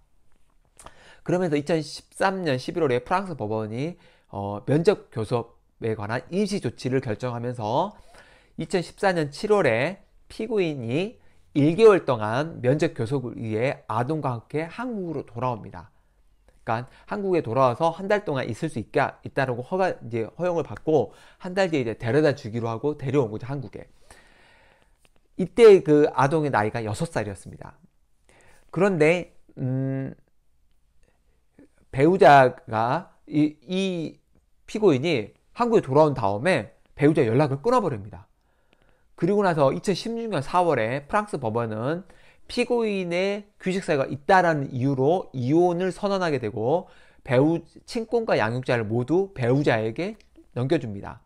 그러면서 2013년 11월에 프랑스 법원이 어, 면접 교섭에 관한 임시 조치를 결정하면서 2014년 7월에 피고인이 1개월 동안 면접 교섭을 위해 아동과 함께 한국으로 돌아옵니다. 그러니까 한국에 돌아와서 한 달 동안 있을 수 있게 있다라고 허가 이제 허용을 받고 한 달 뒤에 이제 데려다 주기로 하고 데려온 거죠 한국에. 이때 그 아동의 나이가 여섯 살이었습니다 그런데 음, 배우자가 이, 이 피고인이 한국에 돌아온 다음에 배우자 연락을 끊어버립니다. 그리고 나서 2016년 4월에 프랑스 법원은 피고인의 규식사유가 있다라는 이유로 이혼을 선언하게 되고 배우 친권과 양육자를 모두 배우자에게 넘겨줍니다.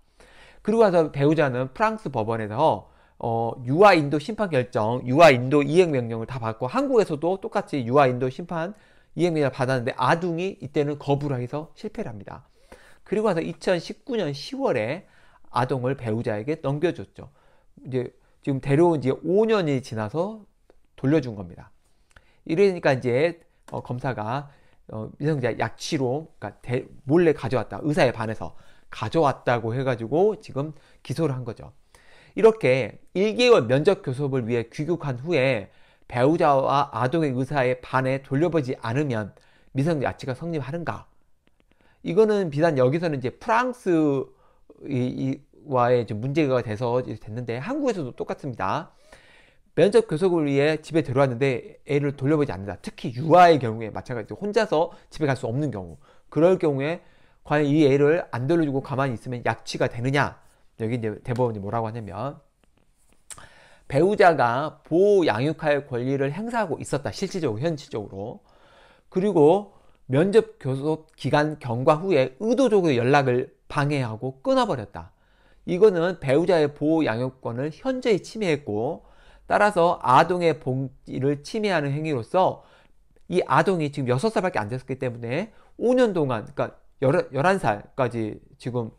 그리고 나서 배우자는 프랑스 법원에서 어, 유아 인도 심판 결정, 유아 인도 이행 명령을 다 받고 한국에서도 똑같이 유아 인도 심판 이행 명령을 받았는데 아둥이 이때는 거부를 해서 실패를 합니다. 그리고 나서 2019년 10월에 아동을 배우자에게 넘겨줬죠. 이제 지금 데려온 지 5년이 지나서 돌려준 겁니다. 이러니까 이제 어, 검사가 어, 미성자 약취로 그러니까 대, 몰래 가져왔다 의사에 반해서 가져왔다고 해가지고 지금 기소를 한 거죠. 이렇게 1개월 면접 교섭을 위해 귀국한 후에 배우자와 아동의 의사에 반해 돌려보지 않으면 미성자 약취가 성립하는가? 이거는 비단 여기서는 이제 프랑스 와의 문제가 돼서 됐는데 한국에서도 똑같습니다. 면접 교섭을 위해 집에 들어왔는데 애를 돌려보지 않는다. 특히 유아의 경우에 마찬가지로 혼자서 집에 갈 수 없는 경우. 그럴 경우에 과연 이 애를 안 돌려주고 가만히 있으면 약취가 되느냐? 여기 이제 대법원이 뭐라고 하냐면 배우자가 보호 양육할 권리를 행사하고 있었다. 실질적으로 현실적으로. 그리고 면접 교섭 기간 경과 후에 의도적으로 연락을 방해하고 끊어버렸다. 이거는 배우자의 보호 양육권을 현저히 침해했고 따라서 아동의 복지를 침해하는 행위로서 이 아동이 지금 6살밖에 안 됐었기 때문에 5년 동안, 그러니까 11살까지 지금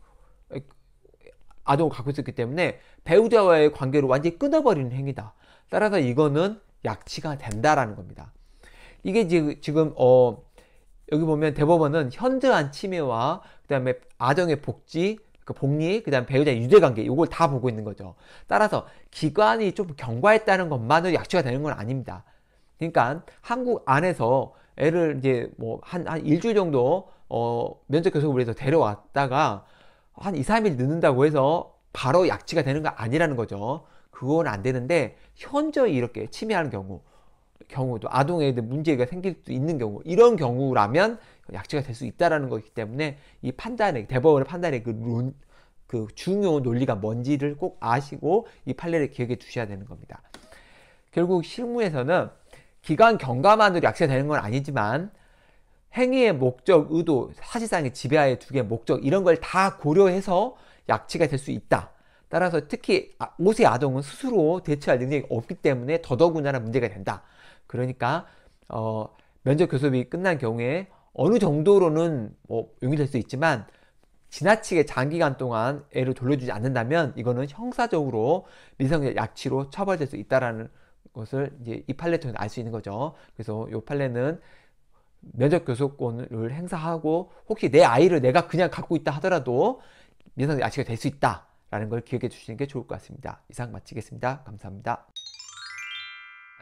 아동을 갖고 있었기 때문에 배우자와의 관계를 완전히 끊어버리는 행위다. 따라서 이거는 약치가 된다라는 겁니다. 이게 지금 어 여기 보면 대법원은 현저한 침해와 그다음에 아동의 복지 그 복리, 그 다음 배우자 유대관계, 이걸 다 보고 있는 거죠. 따라서 기관이 좀 경과했다는 것만으로 약취가 되는 건 아닙니다. 그러니까 한국 안에서 애를 이제 뭐 한, 한 일주일 정도, 어, 면접 교섭을 해서 데려왔다가 한 2, 3일 늦는다고 해서 바로 약취가 되는 거 아니라는 거죠. 그건 안 되는데, 현저히 이렇게 침해하는 경우, 경우도 아동에 게 문제가 생길 수도 있는 경우 이런 경우라면 약제가 될 수 있다라는 것이기 때문에 이 판단의 대법원의 판단의 그 론, 그 중요 논리가 뭔지를 꼭 아시고 이 판례를 기억해 두셔야 되는 겁니다. 결국 실무에서는 기간 경과만으로 약제되는 건 아니지만 행위의 목적, 의도, 사실상의 지배하에 두개 목적 이런 걸 다 고려해서 약치가 될 수 있다. 따라서 특히 5세 아, 아동은 스스로 대처할 능력이 없기 때문에 더더군다나 문제가 된다. 그러니까 어, 면접 교섭이 끝난 경우에 어느 정도로는 뭐용이될 수 있지만 지나치게 장기간 동안 애를 돌려주지 않는다면 이거는 형사적으로 미성년 약취로 처벌될 수 있다라는 것을 이제 이 판례 통해서 알수 있는 거죠. 그래서 이 판례는 면접 교섭권을 행사하고 혹시 내 아이를 내가 그냥 갖고 있다 하더라도 미성년 약취가 될 수 있다라는 걸 기억해 주시는 게 좋을 것 같습니다. 이상 마치겠습니다. 감사합니다.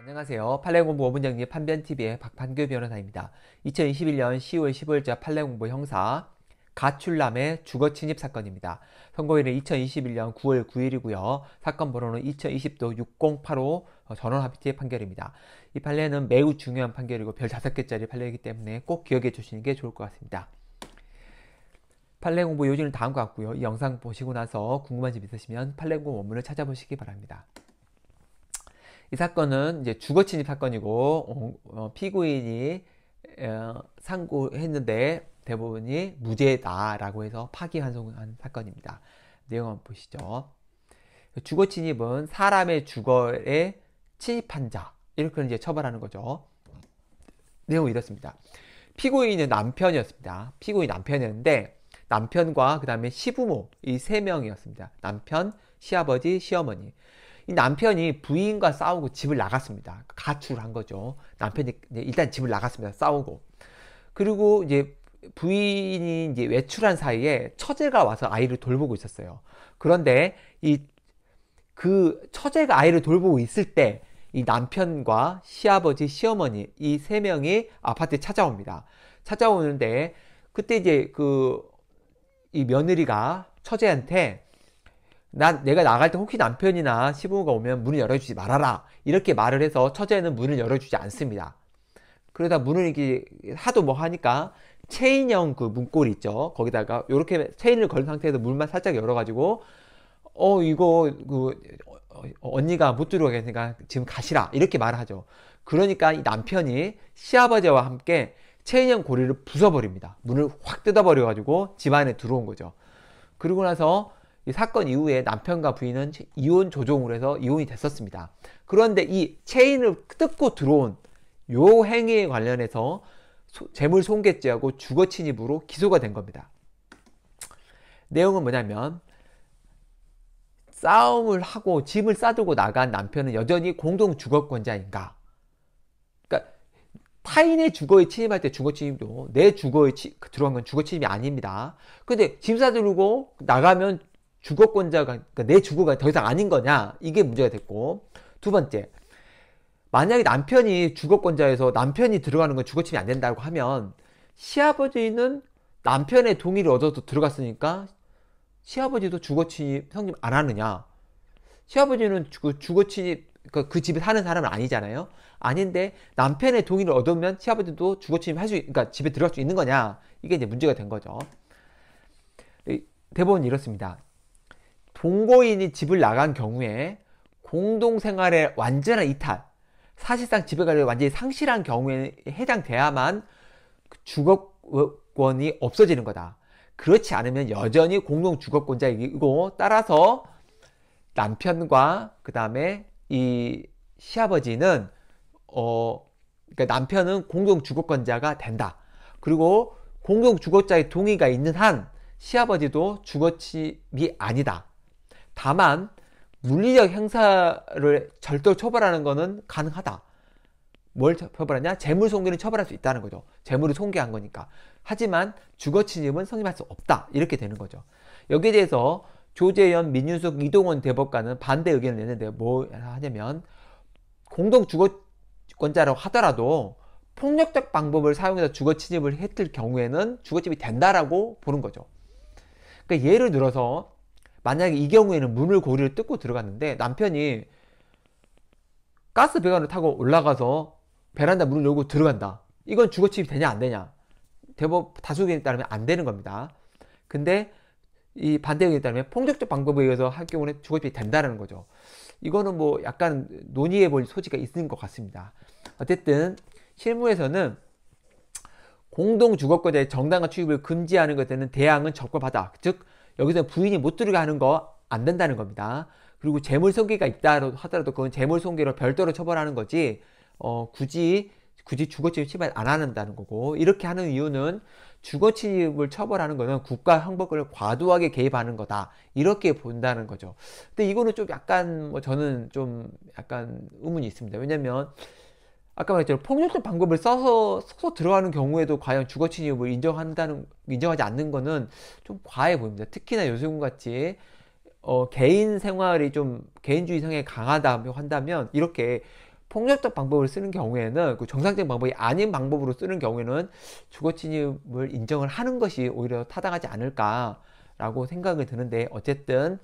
안녕하세요. 판례공부 5분정리 판변TV의 박판규 변호사입니다. 2021년 10월 15일자 판례공부 형사 가출남의 주거 침입 사건입니다. 선고일은 2021년 9월 9일이고요. 사건 번호는 2020도 6085 전원 합의체 판결입니다. 이 판례는 매우 중요한 판결이고 별 5개짜리 판례이기 때문에 꼭 기억해 주시는 게 좋을 것 같습니다. 판례 공부 요지는 다음과 같고요. 이 영상 보시고 나서 궁금한 점 있으시면 판례 공부 원문을 찾아보시기 바랍니다. 이 사건은 이제 주거 침입 사건이고 어, 어, 피고인이 어, 상고했는데 대부분이 무죄다라고 해서 파기환송한 사건입니다. 내용 한번 보시죠. 주거 침입은 사람의 주거에 침입한 자 이렇게 이제 처벌하는 거죠. 내용은 이렇습니다. 피고인은 남편이었습니다. 피고인 남편이었는데 남편과 그 다음에 시부모 이 세 명이었습니다. 남편, 시아버지, 시어머니 이 남편이 부인과 싸우고 집을 나갔습니다. 가출한 거죠. 남편이 일단 집을 나갔습니다. 싸우고. 그리고 이제 부인이 이제 외출한 사이에 처제가 와서 아이를 돌보고 있었어요. 그런데 이 그 처제가 아이를 돌보고 있을 때 이 남편과 시아버지, 시어머니 이 세 명이 아파트에 찾아옵니다. 찾아오는데 그때 이제 그 이 며느리가 처제한테 난 내가 나갈 때 혹시 남편이나 시부모가 오면 문을 열어주지 말아라 이렇게 말을 해서 처제는 문을 열어주지 않습니다. 그러다 문을 이게 렇 하도 뭐 하니까 체인형 그 문고리 있죠 거기다가 이렇게 체인을 걸은 상태에서 문만 살짝 열어가지고 어 이거 그 어, 언니가 못 들어가겠으니까 지금 가시라 이렇게 말을 하죠. 그러니까 이 남편이 시아버지와 함께 체인형 고리를 부숴버립니다. 문을 확 뜯어버려가지고 집안에 들어온 거죠. 그러고 나서 이 사건 이후에 남편과 부인은 이혼 조정을 해서 이혼이 됐었습니다. 그런데 이 체인을 뜯고 들어온 요 행위에 관련해서 소, 재물 손괴죄하고 주거 침입으로 기소가 된 겁니다. 내용은 뭐냐면 싸움을 하고 짐을 싸들고 나간 남편은 여전히 공동 주거권자인가? 그러니까 타인의 주거에 침입할 때 주거 침입도 내 주거에 치, 들어간 건 주거 침입이 아닙니다. 근데 짐 싸들고 나가면 주거권자가 그러니까 내 주거가 더 이상 아닌 거냐 이게 문제가 됐고 두 번째 만약에 남편이 주거권자에서 남편이 들어가는 건 주거침이 안 된다고 하면 시아버지는 남편의 동의를 얻어서 들어갔으니까 시아버지도 주거침입 성립 안 하느냐 시아버지는 그 주거침입 그, 그러니까 그 집에 사는 사람은 아니잖아요 아닌데 남편의 동의를 얻으면 시아버지도 주거침입 할수 그러니까 집에 들어갈 수 있는 거냐 이게 이제 문제가 된 거죠 대법원 이렇습니다 동거인이 집을 나간 경우에 공동생활의 완전한 이탈, 사실상 집에 가려 완전히 상실한 경우에 해당돼야만 주거권이 없어지는 거다. 그렇지 않으면 여전히 공동 주거권자이고 따라서 남편과 그 다음에 이 시아버지는 어 그러니까 남편은 공동 주거권자가 된다. 그리고 공동 주거자의 동의가 있는 한 시아버지도 주거침이 아니다. 다만 물리적 행사를 절도 처벌하는 것은 가능하다. 뭘 처벌하냐? 재물 손괴는 처벌할 수 있다는 거죠. 재물을 손괴한 거니까. 하지만 주거 침입은 성립할 수 없다. 이렇게 되는 거죠. 여기에 대해서 조재현, 민윤숙, 이동원 대법관은 반대 의견을 냈는데 뭐 하냐면 공동 주거권자라고 하더라도 폭력적 방법을 사용해서 주거 침입을 했을 경우에는 주거 침입이 된다라고 보는 거죠. 그러니까 예를 들어서 만약에 이 경우에는 문을 고리를 뜯고 들어갔는데 남편이 가스 배관을 타고 올라가서 베란다 문을 열고 들어간다. 이건 주거침입 되냐 안 되냐? 대법 다수 의견에 따르면 안 되는 겁니다. 근데 이 반대 의견에 따르면 폭력적 방법에 의해서 할 경우는 주거침입이 된다는 거죠. 이거는 뭐 약간 논의해 볼 소지가 있는 것 같습니다. 어쨌든 실무에서는 공동주거권자의 정당한 출입을 금지하는 것에는 대항은 적법하다. 즉 여기서 부인이 못 들어가 는거 안 된다는 겁니다. 그리고 재물 손괴가 있다 하더라도 그건 재물 손괴로 별도로 처벌하는 거지 어, 굳이 굳이 주거침입 처벌 안 한다는 거고 이렇게 하는 이유는 주거침입을 처벌하는 거는 국가 형법을 과도하게 개입하는 거다 이렇게 본다는 거죠. 근데 이거는 좀 약간 뭐 저는 좀 약간 의문이 있습니다. 왜냐면 아까 말했죠 폭력적 방법을 써서 속속 들어가는 경우에도 과연 주거 침입을 인정한다는 인정하지 않는 거는 좀 과해 보입니다. 특히나 요즘 같이 어, 개인 생활이 좀 개인주의 성향이 강하다고 뭐 한다면 이렇게 폭력적 방법을 쓰는 경우에는 그 정상적인 방법이 아닌 방법으로 쓰는 경우에는 주거 침입을 인정을 하는 것이 오히려 타당하지 않을까라고 생각이 드는데 어쨌든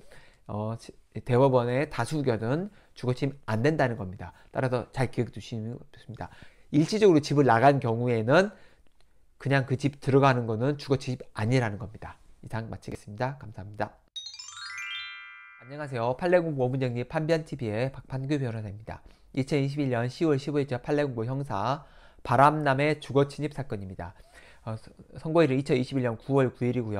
어, 대법원의 다수 의견은 주거침입 안 된다는 겁니다. 따라서 잘 기억해 두시면 좋습니다. 일시적으로 집을 나간 경우에는 그냥 그 집 들어가는 거는 주거침입 아니라는 겁니다. 이상 마치겠습니다. 감사합니다. 안녕하세요. 판례공부 문정리 판변TV의 박판규 변호사입니다. 2021년 10월 15일자 판례공부 형사 바람남의 주거침입 사건입니다. 어, 선거일은 2021년 9월 9일이고요.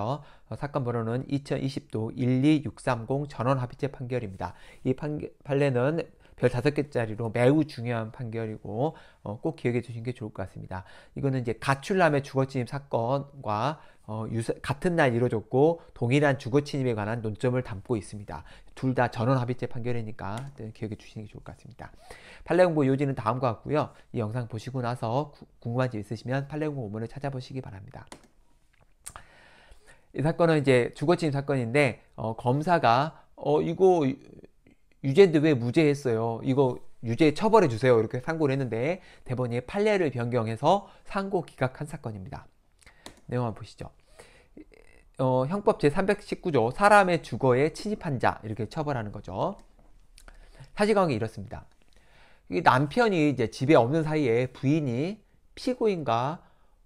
어, 사건 번호는 2020도 12630 전원 합의체 판결입니다. 이 판결, 판례는 별 다섯 개짜리로 매우 중요한 판결이고 어, 꼭 기억해 주신 게 좋을 것 같습니다. 이거는 이제 가출남의 주거침입 사건과 어, 유사, 같은 날 이루어졌고 동일한 주거침입에 관한 논점을 담고 있습니다. 둘 다 전원 합의체 판결이니까 네, 기억해 주시는 게 좋을 것 같습니다. 팔레공보 요지는 다음과 같고요. 이 영상 보시고 나서 구, 궁금한 점 있으시면 팔레공보 원문을 찾아보시기 바랍니다. 이 사건은 이제 주거침입 사건인데 어, 검사가 어 이거 유죄인데 왜 무죄했어요? 이거 유죄 처벌해 주세요. 이렇게 상고를 했는데 대법원이 판례를 변경해서 상고 기각한 사건입니다. 내용 한번 보시죠. 어, 형법 제319조 사람의 주거에 침입한 자 이렇게 처벌하는 거죠. 사실관계 이렇습니다. 이 남편이 이제 집에 없는 사이에 부인이 피고인과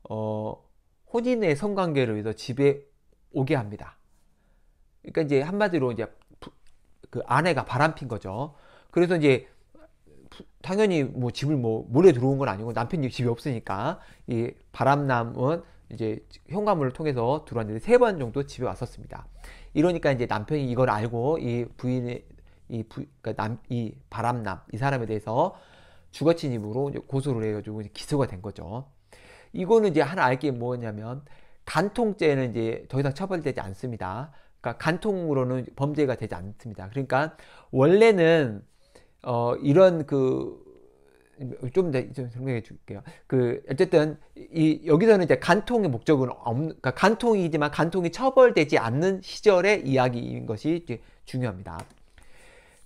어, 혼인의 성관계를위해서 집에 오게 합니다. 그러니까 이제 한마디로 이제 그 아내가 바람핀 거죠. 그래서 이제 당연히 뭐 집을 뭐 몰래 들어온 건 아니고 남편이 집이 없으니까 이 바람남은 이제 현관문을 통해서 들어왔는데 세 번 정도 집에 왔었습니다. 이러니까 이제 남편이 이걸 알고 이 부인의 이, 그러니까 남, 이 바람남 이 사람에 대해서 주거친 입으로 고소를 해가지고 기소가 된 거죠. 이거는 이제 하나 알게 뭐냐면 간통죄는 이제 더 이상 처벌되지 않습니다. 그러니까 간통으로는 범죄가 되지 않습니다. 그러니까 원래는 어 이런 그 좀더좀 설명해 줄게요. 그 어쨌든 이 여기서는 이제 간통의 목적은 없는 그러니까 간통이지만 간통이 처벌되지 않는 시절의 이야기인 것이 중요합니다.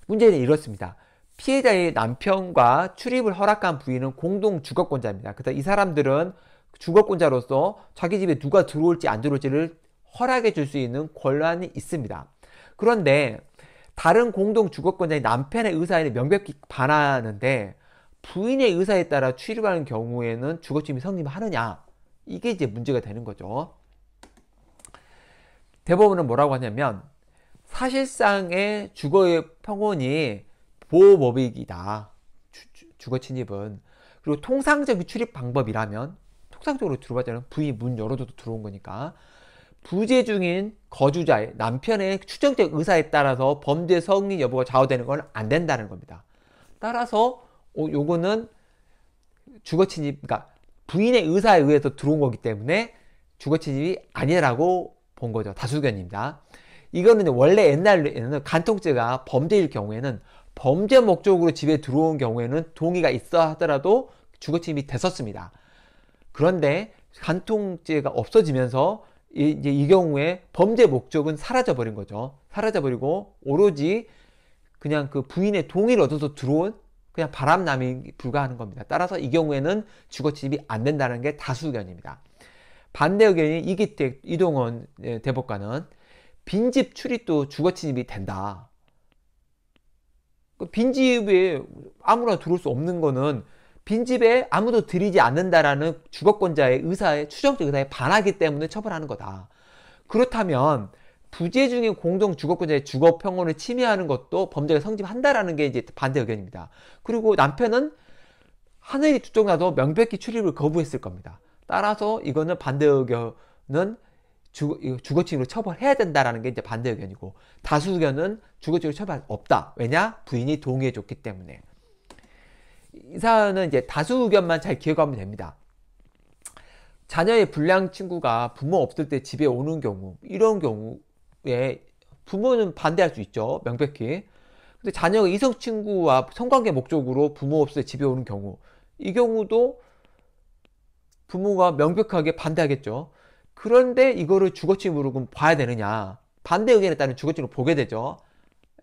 문제는 이렇습니다. 피해자의 남편과 출입을 허락한 부인은 공동 주거권자입니다. 그래서 이 사람들은 주거권자로서 자기 집에 누가 들어올지 안 들어올지를 허락해 줄 수 있는 권한이 있습니다. 그런데 다른 공동 주거권자의 남편의 의사에 명백히 반하는데 부인의 의사에 따라 출입하는 경우에는 주거침이 성립하느냐 이게 이제 문제가 되는 거죠. 대법원은 뭐라고 하냐면 사실상의 주거의 평원이 보호법익이다. 주거 침입은. 그리고 통상적인 출입 방법이라면 통상적으로 들어봤자는 부인 이문 열어줘도 들어온 거니까 부재 중인 거주자의 남편의 추정적 의사에 따라서 범죄 성립 여부가 좌우되는 건 안 된다는 겁니다. 따라서 어, 요거는 주거 침입, 그러니까 부인의 의사에 의해서 들어온 거기 때문에 주거 침입이 아니라고 본 거죠. 다수견입니다. 이거는 원래 옛날에는 간통죄가 범죄일 경우에는 범죄 목적으로 집에 들어온 경우에는 동의가 있어 하더라도 주거침입이 됐었습니다. 그런데 간통죄가 없어지면서 이, 이제 이 경우에 범죄 목적은 사라져 버린 거죠. 사라져 버리고 오로지 그냥 그 부인의 동의를 얻어서 들어온 그냥 바람남이 불과하는 겁니다. 따라서 이 경우에는 주거침입이 안 된다는 게 다수 의견입니다. 반대 의견이 이기택 이동원 예, 대법관은 빈집 출입도 주거침입이 된다. 그 빈집에 아무나 들어올 수 없는 거는 빈집에 아무도 들이지 않는다라는 주거권자의 의사의 추정적 의사에 반하기 때문에 처벌하는 거다. 그렇다면 부재 중인 공동 주거권자의 주거 평온을 침해하는 것도 범죄가 성립한다라는 게 이제 반대 의견입니다. 그리고 남편은 하늘이 두 쪽 나도 명백히 출입을 거부했을 겁니다. 따라서 이거는 반대 의견은 주거침입으로 처벌해야 된다라는 게 이제 반대 의견이고 다수 의견은 주거침입 처벌 없다. 왜냐? 부인이 동의해줬기 때문에. 이 사안은 이제 다수 의견만 잘 기억하면 됩니다. 자녀의 불량 친구가 부모 없을 때 집에 오는 경우 이런 경우에 부모는 반대할 수 있죠. 명백히. 근데 자녀가 이성 친구와 성관계 목적으로 부모 없을 때 집에 오는 경우 이 경우도 부모가 명백하게 반대하겠죠. 그런데 이거를 주거침으로 봐야 되느냐. 반대 의견에 따른 주거침으로 보게 되죠.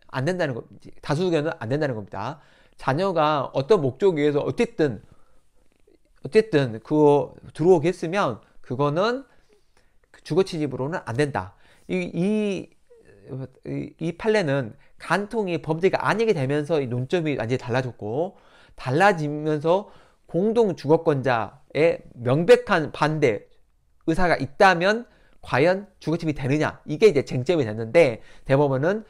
안 된다는 거, 다수 의견은 안 된다는 겁니다. 자녀가 어떤 목적에 의해서 어쨌든, 어쨌든 그 들어오게 했으면 그거는 그 주거침입으로는 안 된다. 이, 이, 이 판례는 간통이 범죄가 아니게 되면서 이 논점이 완전히 달라졌고, 달라지면서 공동주거권자의 명백한 반대, 의사가 있다면 과연 주거침이 입 되느냐 이게 이제 쟁점이 됐는데 대법원은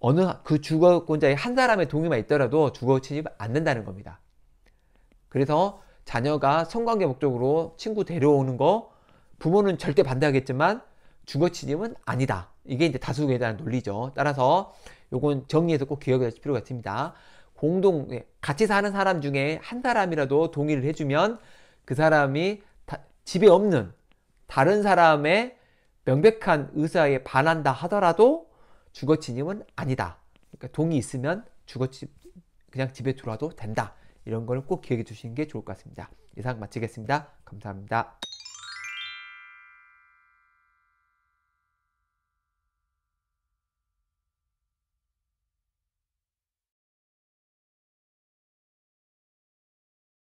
어느 그 주거권자의 한 사람의 동의만 있더라도 주거침입 안 된다는 겁니다. 그래서 자녀가 성관계 목적으로 친구 데려오는 거 부모는 절대 반대하겠지만 주거침입은 아니다. 이게 이제 다수에 대한 논리죠. 따라서 요건 정리해서 꼭 기억해 주실 필요가 있습니다. 공동 예, 같이 사는 사람 중에 한 사람이라도 동의를 해주면 그 사람이 집에 없는 다른 사람의 명백한 의사에 반한다 하더라도 주거 침입은 아니다. 그러니까 동이 있으면 주거 침 그냥 집에 들어와도 된다. 이런 거는 꼭 기억해 주시는 게 좋을 것 같습니다. 이상 마치겠습니다. 감사합니다.